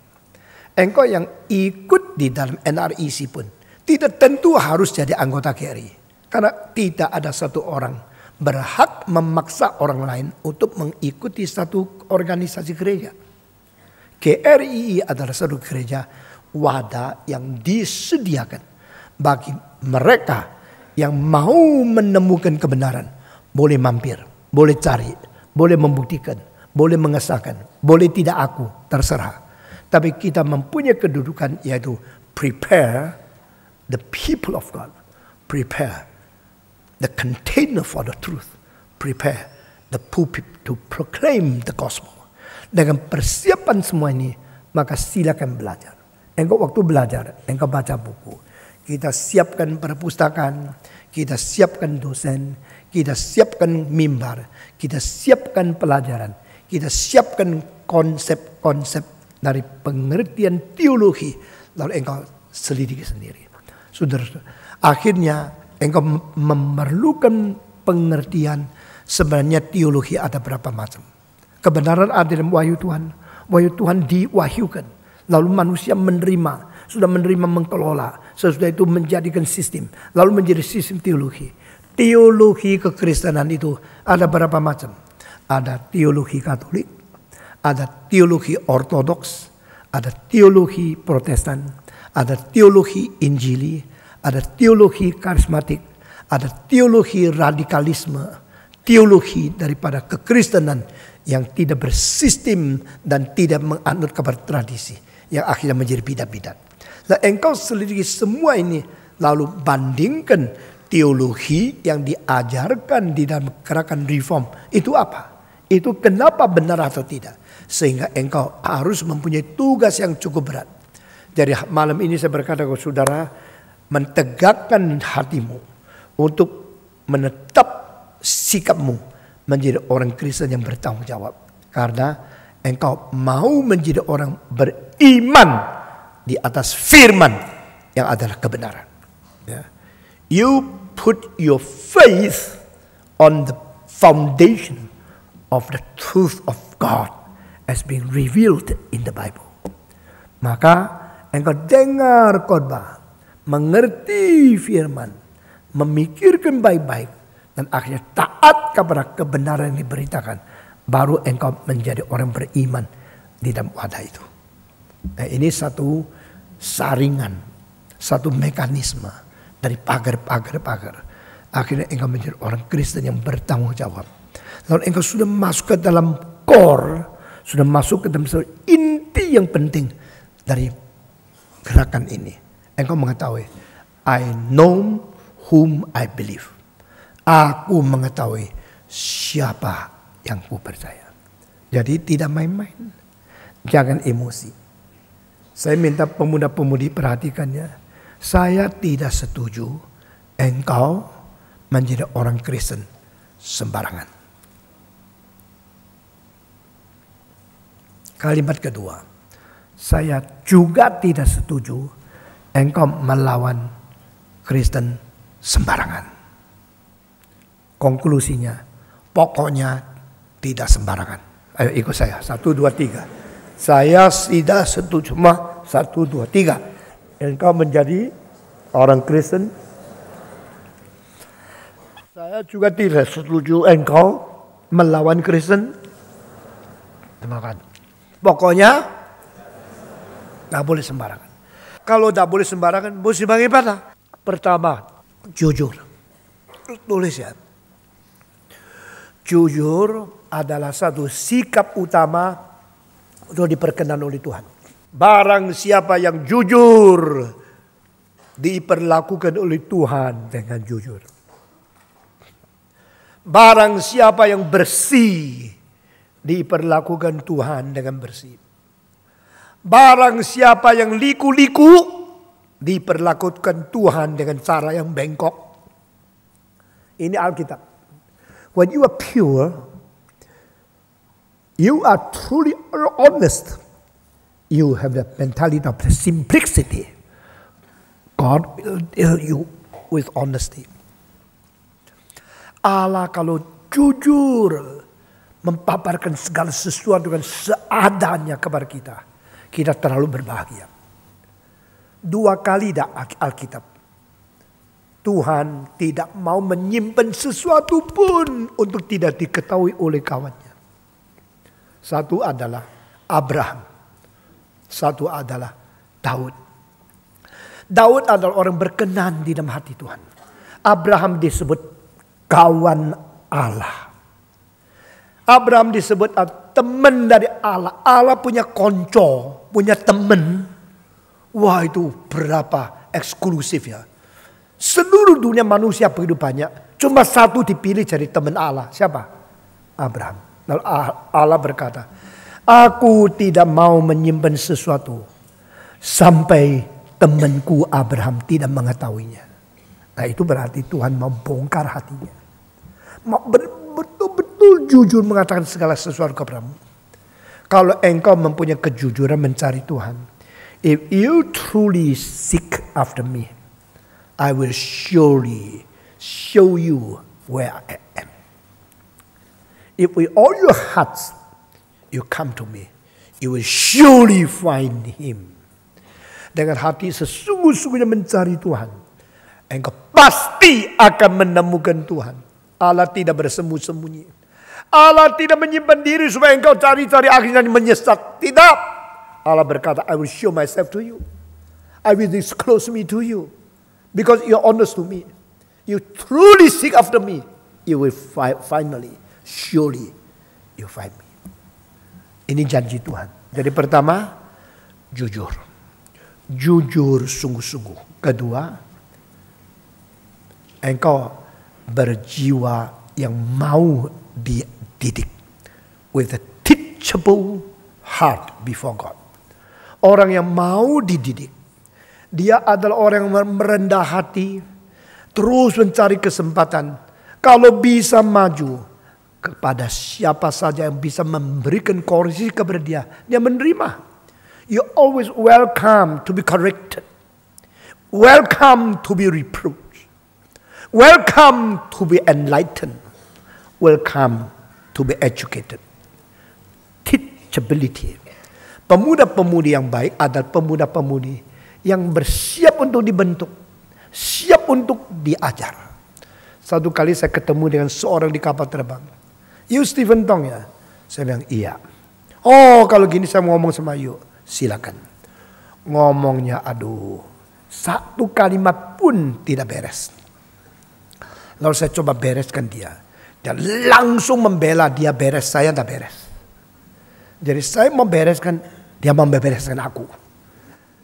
Engkau yang ikut di dalam NRIC pun tidak tentu harus jadi anggota KRI. Karena tidak ada satu orang berhak memaksa orang lain untuk mengikuti satu organisasi gereja. KRI adalah satu gereja wadah yang disediakan bagi mereka yang mau menemukan kebenaran. Boleh mampir, boleh cari, boleh membuktikan, boleh mengesahkan, boleh tidak aku, terserah. Tapi kita mempunyai kedudukan yaitu prepare the people of God, prepare the container for the truth, prepare the pulpit to proclaim the gospel. Dengan persiapan semua ini, maka silakan belajar. Engkau waktu belajar, engkau baca buku. Kita siapkan perpustakaan, kita siapkan dosen, kita siapkan mimbar, kita siapkan pelajaran kita siapkan konsep-konsep dari pengertian teologi. Lalu engkau selidiki sendiri. Sudah akhirnya engkau memerlukan pengertian sebenarnya teologi ada berapa macam. Kebenaran ada dalam wahyu Tuhan. Wahyu Tuhan diwahyukan. Lalu manusia menerima. Sudah menerima mengelola. Sesudah itu menjadikan sistem. Lalu menjadi sistem teologi. Teologi kekristenan itu ada berapa macam. Ada teologi Katolik, ada teologi Ortodoks, ada teologi Protestan, ada teologi Injili, ada teologi karismatik, ada teologi radikalisme, teologi daripada kekristenan yang tidak bersistem dan tidak menganut kepada tradisi yang akhirnya menjadi bidat-bidat. Nah, engkau selidiki semua ini lalu bandingkan teologi yang diajarkan di dalam gerakan reform itu apa? Itu kenapa benar atau tidak. Sehingga engkau harus mempunyai tugas yang cukup berat. Jadi malam ini saya berkata kepada saudara, mentegakkan hatimu untuk menetap sikapmu menjadi orang Kristen yang bertanggung jawab. Karena engkau mau menjadi orang beriman di atas firman yang adalah kebenaran. Ya. You put your faith on the foundation of the truth of God as being revealed in the Bible. Maka engkau dengar khotbah, mengerti firman, memikirkan baik-baik dan akhirnya taat kepada kebenaran yang diberitakan, baru engkau menjadi orang beriman di dalam wadah itu. Nah, ini satu saringan, satu mekanisme dari pagar-pagar-pagar. Akhirnya engkau menjadi orang Kristen yang bertanggung jawab Lalu engkau sudah masuk ke dalam core, sudah masuk ke dalam inti yang penting dari gerakan ini. Engkau mengetahui, I know whom I believe. Aku mengetahui siapa yang ku percaya. Jadi tidak main-main. Jangan emosi. Saya minta pemuda-pemudi perhatikannya. Saya tidak setuju engkau menjadi orang Kristen sembarangan. Kalimat kedua, saya juga tidak setuju engkau melawan Kristen sembarangan. Konklusinya, pokoknya tidak sembarangan. Ayo ikut saya, satu, dua, tiga. Saya tidak setuju, mah satu, dua, tiga. Engkau menjadi orang Kristen. Saya juga tidak setuju engkau melawan Kristen. Terima kasih. Pokoknya nggak boleh sembarangan. Kalau nggak boleh sembarangan, mesti bagaimana? Pertama, jujur. Tulis ya. Jujur adalah satu sikap utama untuk diperkenan oleh Tuhan. Barang siapa yang jujur diperlakukan oleh Tuhan dengan jujur. Barang siapa yang bersih diperlakukan Tuhan dengan bersih. Barang siapa yang liku-liku diperlakukan Tuhan dengan cara yang bengkok. Ini Alkitab. When you are pure, you are truly honest. You have the mentality of the simplicity. God will deal you with honesty. Allah kalau jujur mempaparkan segala sesuatu dengan seadanya kepada kita. Kita terlalu berbahagia. Dua kali dah Alkitab. Tuhan tidak mau menyimpan sesuatu pun untuk tidak diketahui oleh kawannya. Satu adalah Abraham. Satu adalah Daud. Daud adalah orang berkenan di dalam hati Tuhan. Abraham disebut kawan Allah. Abraham disebut teman dari Allah. Allah punya konco, punya teman. Wah itu berapa eksklusif ya. Seluruh dunia manusia begitu banyak, Cuma satu dipilih jadi teman Allah. Siapa? Abraham. Lalu Allah berkata, Aku tidak mau menyimpan sesuatu sampai temanku Abraham tidak mengetahuinya. Nah itu berarti Tuhan mau bongkar hatinya. Mau betul-betul jujur mengatakan segala sesuatu kepadamu. Kalau engkau mempunyai kejujuran mencari Tuhan. If you truly seek after me, I will surely show you where I am. If with all your hearts you come to me, you will surely find him. Dengan hati sesungguh-sungguhnya mencari Tuhan, engkau pasti akan menemukan Tuhan. Allah tidak bersembunyi-sembunyi. Allah tidak menyimpan diri supaya engkau cari-cari akhirnya menyesat. Tidak. Allah berkata, I will show myself to you. I will disclose me to you. Because you are honest to me. You truly seek after me. You will fi finally, surely, you find me. Ini janji Tuhan. Jadi pertama, jujur. Jujur sungguh-sungguh. Kedua, engkau berjiwa yang mau dididik with a teachable heart before God. Orang yang mau dididik. Dia adalah orang yang merendah hati, terus mencari kesempatan. Kalau bisa maju kepada siapa saja yang bisa memberikan koreksi kepada dia, dia menerima. You always welcome to be corrected. Welcome to be reproved. Welcome to be enlightened. Welcome to be educated. Teachability. Pemuda-pemudi yang baik adalah pemuda-pemudi yang bersiap untuk dibentuk, siap untuk diajar. Satu kali saya ketemu dengan seorang di kapal terbang. You Stephen Tong ya? Saya bilang iya. Oh kalau gini saya mau ngomong sama you. Silakan. Ngomongnya aduh. Satu kalimat pun tidak beres. Lalu saya coba bereskan dia. Dan langsung membela dia beres, saya tidak beres. Jadi saya membereskan, dia membereskan aku.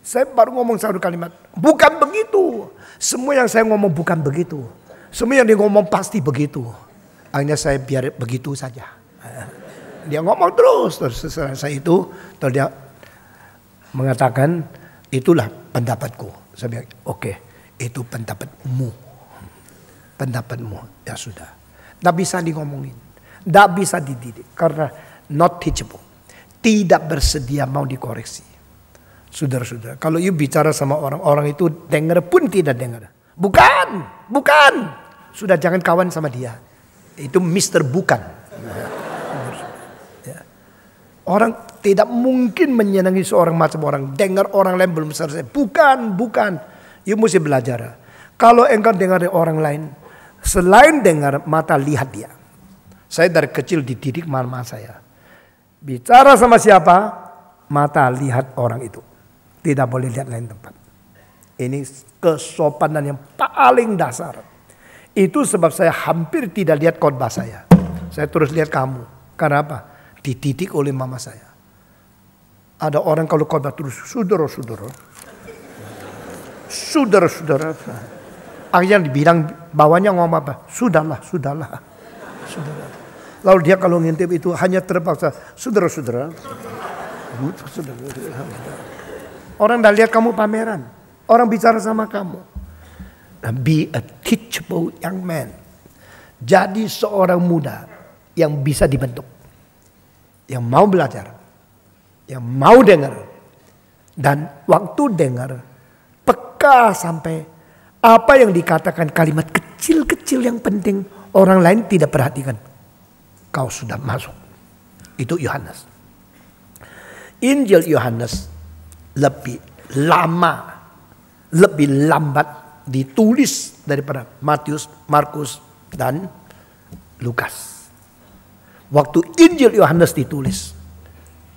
Saya baru ngomong satu kalimat, bukan begitu. Semua yang saya ngomong bukan begitu. Semua yang dia ngomong pasti begitu. Akhirnya saya biar begitu saja. Dia ngomong terus, terus saya itu, terus dia mengatakan, itulah pendapatku. Saya bilang, oke, okay, itu pendapatmu pendapatmu. Ya sudah. Tidak bisa digomongin. Tidak bisa dididik. Karena not teachable. Tidak bersedia mau dikoreksi. Saudara-saudara. Kalau you bicara sama orang-orang itu dengar pun tidak dengar. Bukan. Bukan. Sudah jangan kawan sama dia. Itu Mister Bukan. Ya. Orang tidak mungkin menyenangi seorang macam orang. Dengar orang lain belum selesai. Bukan, bukan. You mesti belajar. Kalau engkau dengar orang lain, Selain dengar, mata lihat dia. Saya dari kecil dididik mama saya. Bicara sama siapa, mata lihat orang itu. Tidak boleh lihat lain tempat. Ini kesopanan yang paling dasar. Itu sebab saya hampir tidak lihat khotbah saya. Saya terus lihat kamu. Karena apa? Dididik oleh mama saya. Ada orang kalau khotbah terus, sudoro-sudoro. Sudoro-sudoro. Akhirnya dibilang Bawahnya ngomong apa? Sudahlah, sudahlah. Sudahlah. Lalu dia kalau ngintip itu hanya terpaksa. Saudara-saudara. Gitu, Orang dah lihat kamu pameran. Orang bicara sama kamu. Nah, be a teachable young man. Jadi seorang muda yang bisa dibentuk. Yang mau belajar. Yang mau dengar. Dan waktu dengar, peka sampai apa yang dikatakan kalimat kecil kecil-kecil yang penting orang lain tidak perhatikan. Kau sudah masuk. Itu Yohanes. Injil Yohanes lebih lama, lebih lambat ditulis daripada Matius, Markus, dan Lukas. Waktu Injil Yohanes ditulis,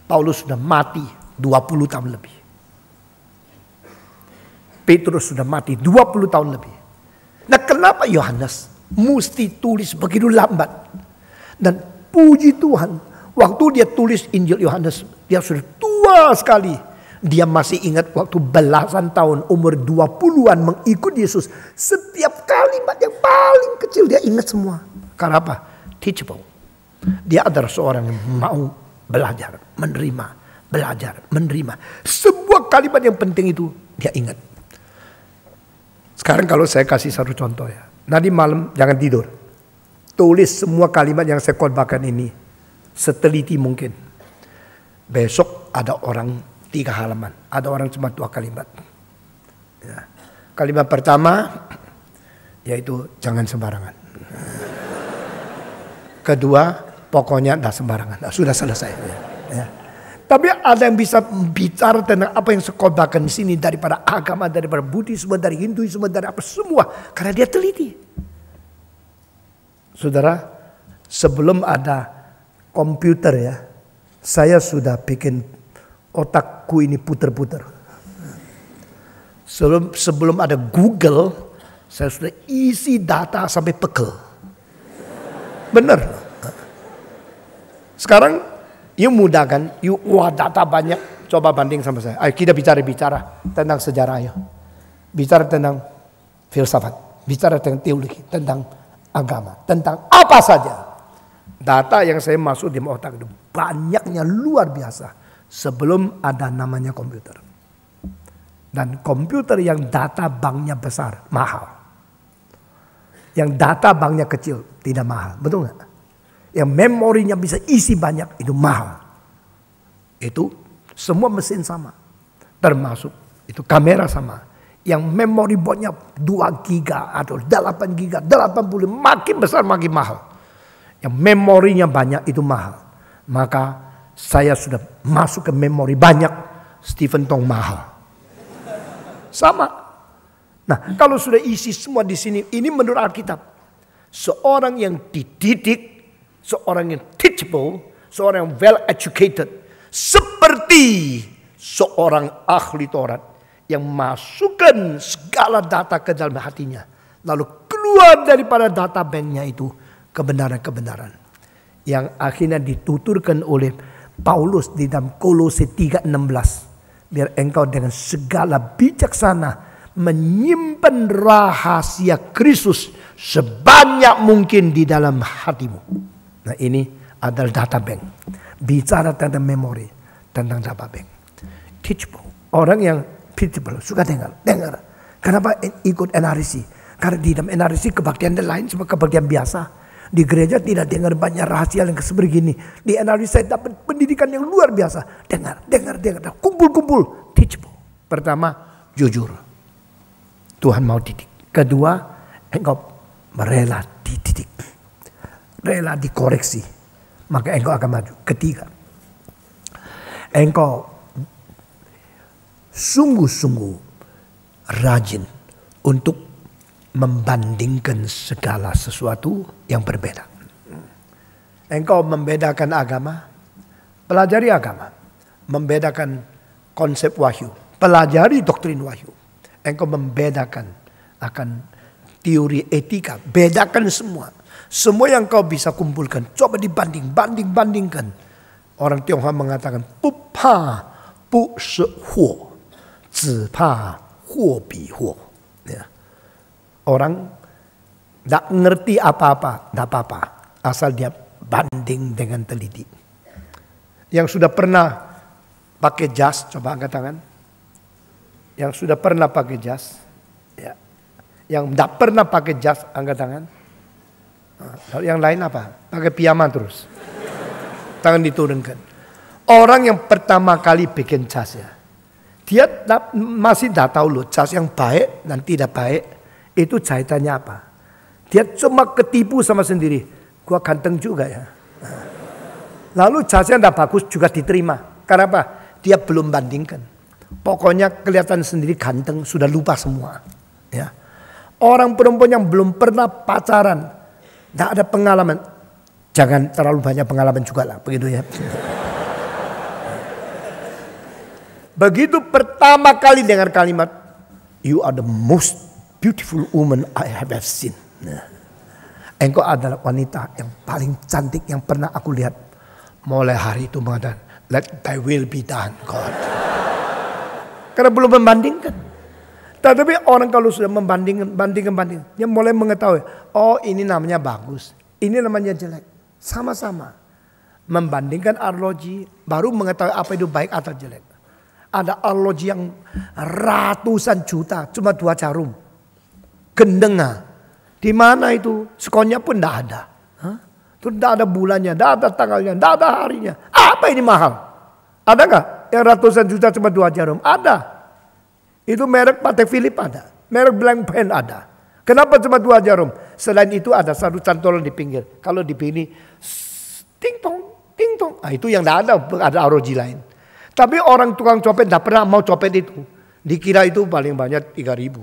Paulus sudah mati 20 tahun lebih. Petrus sudah mati 20 tahun lebih. Nah kenapa Yohanes mesti tulis begitu lambat? Dan puji Tuhan, waktu dia tulis Injil Yohanes, dia sudah tua sekali. Dia masih ingat waktu belasan tahun umur 20-an mengikuti Yesus. Setiap kalimat yang paling kecil dia ingat semua. Karena apa? Teachable. Dia adalah seorang yang mau belajar, menerima, belajar, menerima. Sebuah kalimat yang penting itu dia ingat. Sekarang kalau saya kasih satu contoh ya. Nanti malam jangan tidur. Tulis semua kalimat yang saya khotbahkan ini. Seteliti mungkin. Besok ada orang tiga halaman. Ada orang cuma dua kalimat. Ya. Kalimat pertama yaitu jangan sembarangan. Kedua, pokoknya tidak sembarangan. sudah selesai. Ya. ya. Tapi ada yang bisa bicara tentang apa yang sekobakan di sini daripada agama, daripada Buddhisme, dari Hinduisme, dari apa semua karena dia teliti. Saudara, sebelum ada komputer ya, saya sudah bikin otakku ini puter-puter. Sebelum sebelum ada Google, saya sudah isi data sampai pekel. Benar. Sekarang You muda kan? You wah data banyak. Coba banding sama saya. Ayo kita bicara bicara tentang sejarah ya. Bicara tentang filsafat. Bicara tentang teologi, tentang agama, tentang apa saja. Data yang saya masuk di otak itu banyaknya luar biasa sebelum ada namanya komputer. Dan komputer yang data banknya besar mahal. Yang data banknya kecil tidak mahal, betul nggak? yang memorinya bisa isi banyak itu mahal. Itu semua mesin sama. Termasuk itu kamera sama. Yang memori buatnya 2 giga atau 8 giga, 80 makin besar makin mahal. Yang memorinya banyak itu mahal. Maka saya sudah masuk ke memori banyak Stephen Tong mahal. Sama. Nah, kalau sudah isi semua di sini, ini menurut Alkitab. Seorang yang dididik seorang yang teachable, seorang yang well educated, seperti seorang ahli Taurat yang masukkan segala data ke dalam hatinya, lalu keluar daripada data banknya itu kebenaran-kebenaran yang akhirnya dituturkan oleh Paulus di dalam Kolose 3:16 biar engkau dengan segala bijaksana menyimpan rahasia Kristus sebanyak mungkin di dalam hatimu. Nah ini adalah data bank. Bicara tentang memori, tentang data bank. Teachable. Orang yang teachable, suka dengar. Dengar. Kenapa ikut NRC? Karena di dalam NRC kebaktian lain cuma kebaktian biasa. Di gereja tidak dengar banyak rahasia yang seperti ini. Di NRC saya dapat pendidikan yang luar biasa. Dengar, dengar, dengar. Kumpul-kumpul. Teachable. Pertama, jujur. Tuhan mau didik. Kedua, engkau merela dididik rela dikoreksi, maka engkau akan maju. Ketiga, engkau sungguh-sungguh rajin untuk membandingkan segala sesuatu yang berbeda. Engkau membedakan agama, pelajari agama, membedakan konsep wahyu, pelajari doktrin wahyu. Engkau membedakan akan teori etika. Bedakan semua. Semua yang kau bisa kumpulkan. Coba dibanding, banding, bandingkan. Orang Tionghoa mengatakan, bu pa bu shi huo, zi pa huo bi huo. Ya. Orang tidak ngerti apa-apa, tidak apa-apa. Asal dia banding dengan teliti. Yang sudah pernah pakai jas, coba angkat tangan. Yang sudah pernah pakai jas, yang tidak pernah pakai jas, angkat tangan. Lalu yang lain apa? Pakai piyama terus. Tangan diturunkan. Orang yang pertama kali bikin jas ya. Dia masih tidak tahu loh jas yang baik dan tidak baik. Itu jahitannya apa. Dia cuma ketipu sama sendiri. Gua ganteng juga ya. Nah. Lalu jasnya tidak bagus juga diterima. Karena apa? Dia belum bandingkan. Pokoknya kelihatan sendiri ganteng, sudah lupa semua. Ya. Orang perempuan yang belum pernah pacaran, tidak ada pengalaman. Jangan terlalu banyak pengalaman juga lah, begitu ya. Begitu pertama kali dengar kalimat, you are the most beautiful woman I have ever seen. Nah, engkau adalah wanita yang paling cantik yang pernah aku lihat. Mulai hari itu mengatakan, let thy will be done God. Karena belum membandingkan. Tetapi orang kalau sudah membandingkan, bandingkan, bandingkan, dia mulai mengetahui, oh ini namanya bagus, ini namanya jelek. Sama-sama. Membandingkan arloji, baru mengetahui apa itu baik atau jelek. Ada arloji yang ratusan juta, cuma dua jarum. Gendenga. Di mana itu? skonya pun tidak ada. Itu tidak ada bulannya, tidak ada tanggalnya, tidak ada harinya. Apa ini mahal? Ada nggak? Yang ratusan juta cuma dua jarum? Ada. Itu merek Patek Philip ada. Merek Blank Pen ada. Kenapa cuma dua jarum? Selain itu ada satu cantolan di pinggir. Kalau di sini ting tong, ting tong. Nah, itu yang tidak ada, ada ROG lain. Tapi orang tukang copet tidak pernah mau copet itu. Dikira itu paling banyak tiga ribu.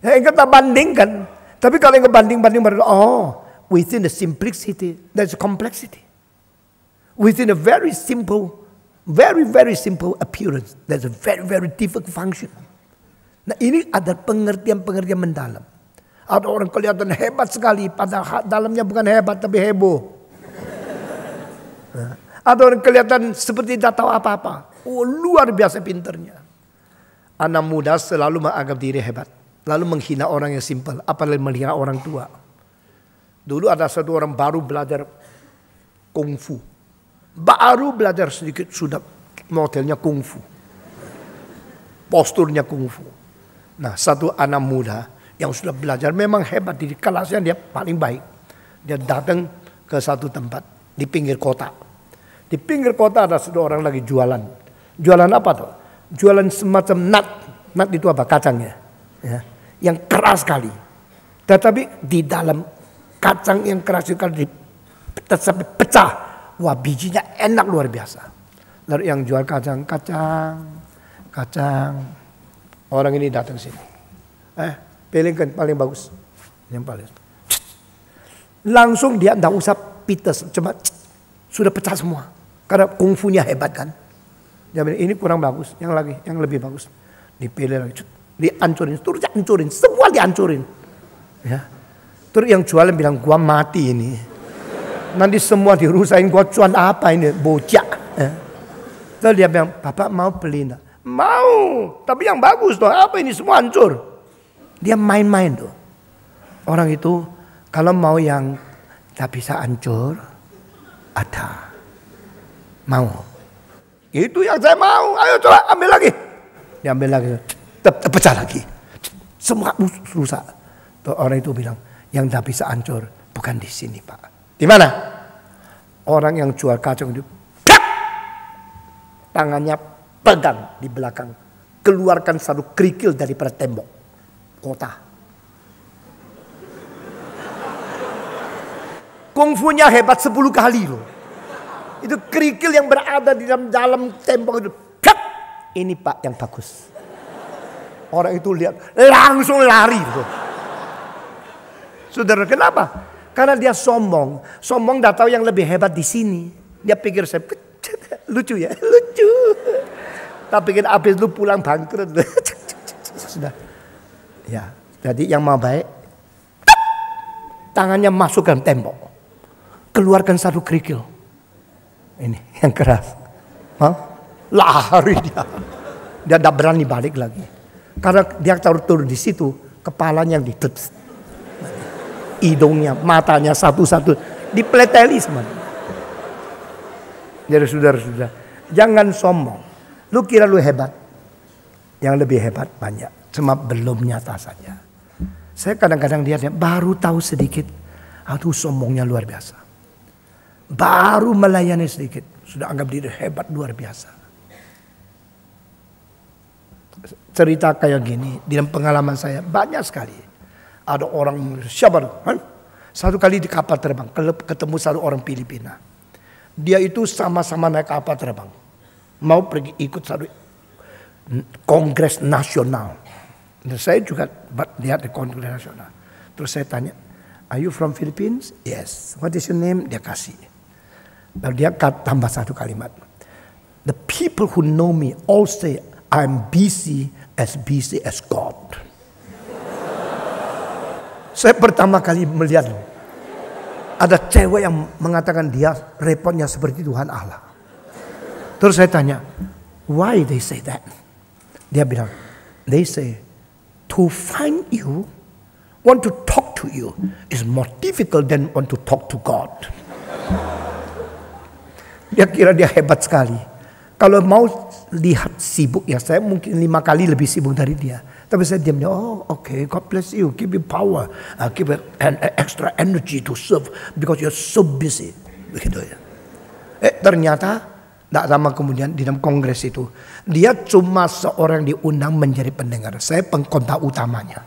Ya, yang kita bandingkan. Tapi kalau yang banding-banding, oh, within the simplicity, there's complexity. Within a very simple very very simple appearance. That's a very very difficult function. Nah ini ada pengertian-pengertian mendalam. Ada orang kelihatan hebat sekali, padahal dalamnya bukan hebat tapi heboh. Nah, ada orang kelihatan seperti tidak tahu apa-apa. Oh, luar biasa pinternya. Anak muda selalu menganggap diri hebat. Lalu menghina orang yang simpel, apalagi melihat orang tua. Dulu ada satu orang baru belajar kungfu. Baru belajar sedikit sudah modelnya kungfu. Posturnya kungfu. Nah satu anak muda yang sudah belajar memang hebat di kelasnya dia paling baik. Dia datang ke satu tempat di pinggir kota. Di pinggir kota ada satu orang lagi jualan. Jualan apa tuh? Jualan semacam nat. Nat itu apa? Kacangnya. Ya. Yang keras sekali. Tetapi di dalam kacang yang keras itu kan sampai pecah Wah bijinya enak luar biasa. Lalu yang jual kacang, kacang, kacang. Orang ini datang sini. Eh, pilihkan paling bagus. Yang paling. Langsung dia tidak usah pites. Coba sudah pecah semua. Karena kungfunya hebat kan. Dia bilang, ini kurang bagus. Yang lagi, yang lebih bagus. Dipilih lagi. Dihancurin, terus dihancurin. Semua diancurin. Ya. Terus yang jualan bilang, gua mati ini. Nanti semua dirusain gocuan apa ini bocah. Eh. dia bilang, bapak mau beli enggak? Mau, tapi yang bagus tuh. Apa ini semua hancur? Dia main-main tuh. Orang itu kalau mau yang tak bisa hancur, ada. Mau. Itu yang saya mau. Ayo coba ambil lagi. ambil lagi. Pecah lagi. Semua rusak. Tuh orang itu bilang, yang tak bisa hancur bukan di sini pak di mana? Orang yang jual kacang itu pak tangannya pegang di belakang, keluarkan satu kerikil dari daripada tembok kota. Kungfunya hebat sepuluh kali loh. Itu kerikil yang berada di dalam dalam tembok itu. pak Ini Pak yang bagus. Orang itu lihat langsung lari. Loh. Saudara kenapa? Karena dia sombong. Sombong gak tahu yang lebih hebat di sini. Dia pikir saya lucu ya, lucu. Tapi pikir habis lu pulang bangkrut. Sudah. Ya, jadi yang mau baik tangannya masukkan tembok. Keluarkan satu kerikil. Ini yang keras. Hah? Lari dia. Dia tidak berani balik lagi. Karena dia taruh turun di situ, kepalanya yang ditutup hidungnya, matanya satu-satu dipleteli semuanya. Jadi saudara-saudara, jangan sombong. Lu kira lu hebat. Yang lebih hebat banyak. Cuma belum nyata saja. Saya kadang-kadang lihatnya baru tahu sedikit. Aduh sombongnya luar biasa. Baru melayani sedikit. Sudah anggap diri hebat luar biasa. Cerita kayak gini dalam pengalaman saya banyak sekali. Ada orang siapa tuh? Huh? Satu kali di kapal terbang, ketemu satu orang Filipina. Dia itu sama-sama naik kapal terbang. Mau pergi ikut satu kongres nasional. Dan saya juga lihat di kongres nasional. Terus saya tanya, are you from Philippines? Yes. What is your name? Dia kasih. Lalu dia tambah satu kalimat. The people who know me all say I'm busy as busy as God. Saya pertama kali melihat Ada cewek yang mengatakan dia repotnya seperti Tuhan Allah. Terus saya tanya, why they say that? Dia bilang, they say, to find you, want to talk to you is more difficult than want to talk to God. Dia kira dia hebat sekali. Kalau mau lihat sibuk ya saya mungkin lima kali lebih sibuk dari dia. Tapi saya diamnya, oh oke, okay, God bless you, give you power, uh, give you an, an extra energy to serve because you're so busy. Begitu ya. Eh ternyata tidak lama kemudian di dalam kongres itu dia cuma seorang diundang menjadi pendengar. Saya pengkontak utamanya.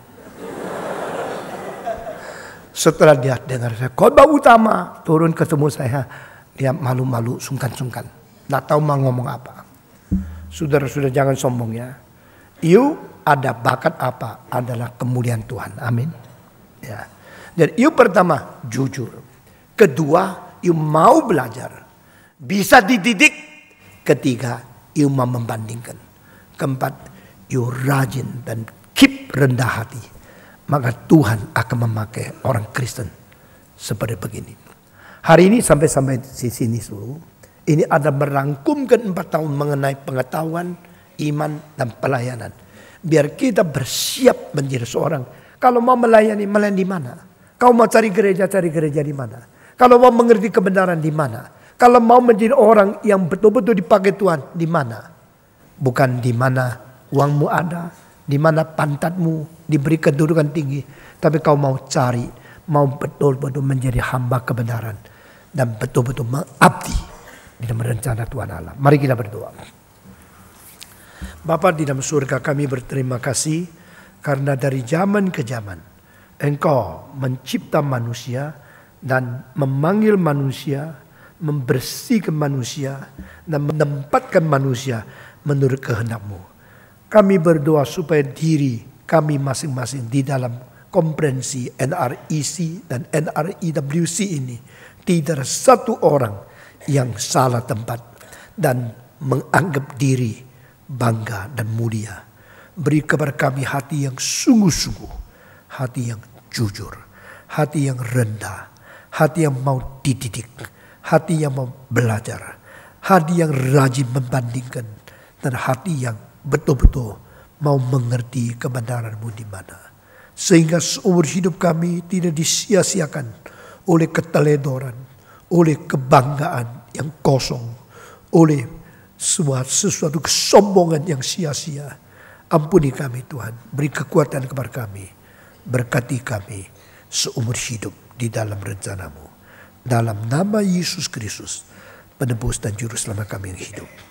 Setelah dia dengar saya khotbah utama turun ketemu saya dia malu-malu sungkan-sungkan. Tidak tahu mau ngomong apa. Saudara-saudara jangan sombong ya. You ada bakat apa adalah kemuliaan Tuhan. Amin. Ya. Jadi you pertama jujur. Kedua, you mau belajar. Bisa dididik. Ketiga, you mau membandingkan. Keempat, you rajin dan keep rendah hati. Maka Tuhan akan memakai orang Kristen seperti begini. Hari ini sampai-sampai di sini dulu. Ini ada merangkumkan empat tahun mengenai pengetahuan, iman, dan pelayanan. Biar kita bersiap menjadi seorang. Kalau mau melayani, melayani di mana? Kau mau cari gereja, cari gereja di mana? Kalau mau mengerti kebenaran di mana? Kalau mau menjadi orang yang betul-betul dipakai Tuhan di mana? Bukan di mana uangmu ada, di mana pantatmu diberi kedudukan tinggi, tapi kau mau cari, mau betul-betul menjadi hamba kebenaran dan betul-betul mengabdi di dalam rencana Tuhan Allah. Mari kita berdoa. Bapa di dalam surga kami berterima kasih karena dari zaman ke zaman engkau mencipta manusia dan memanggil manusia, membersihkan manusia dan menempatkan manusia menurut kehendakmu. Kami berdoa supaya diri kami masing-masing di dalam komprensi NREC dan NREWC ini tidak satu orang yang salah tempat dan menganggap diri bangga dan mulia. Beri kepada kami hati yang sungguh-sungguh, hati yang jujur, hati yang rendah, hati yang mau dididik, hati yang mau belajar, hati yang rajin membandingkan, dan hati yang betul-betul mau mengerti kebenaranmu di mana. Sehingga seumur hidup kami tidak disia-siakan oleh keteledoran, oleh kebanggaan yang kosong, oleh sebuah sesuatu kesombongan yang sia-sia. Ampuni kami Tuhan, beri kekuatan kepada kami, berkati kami seumur hidup di dalam rencanamu. Dalam nama Yesus Kristus, penebus dan juru selamat kami yang hidup.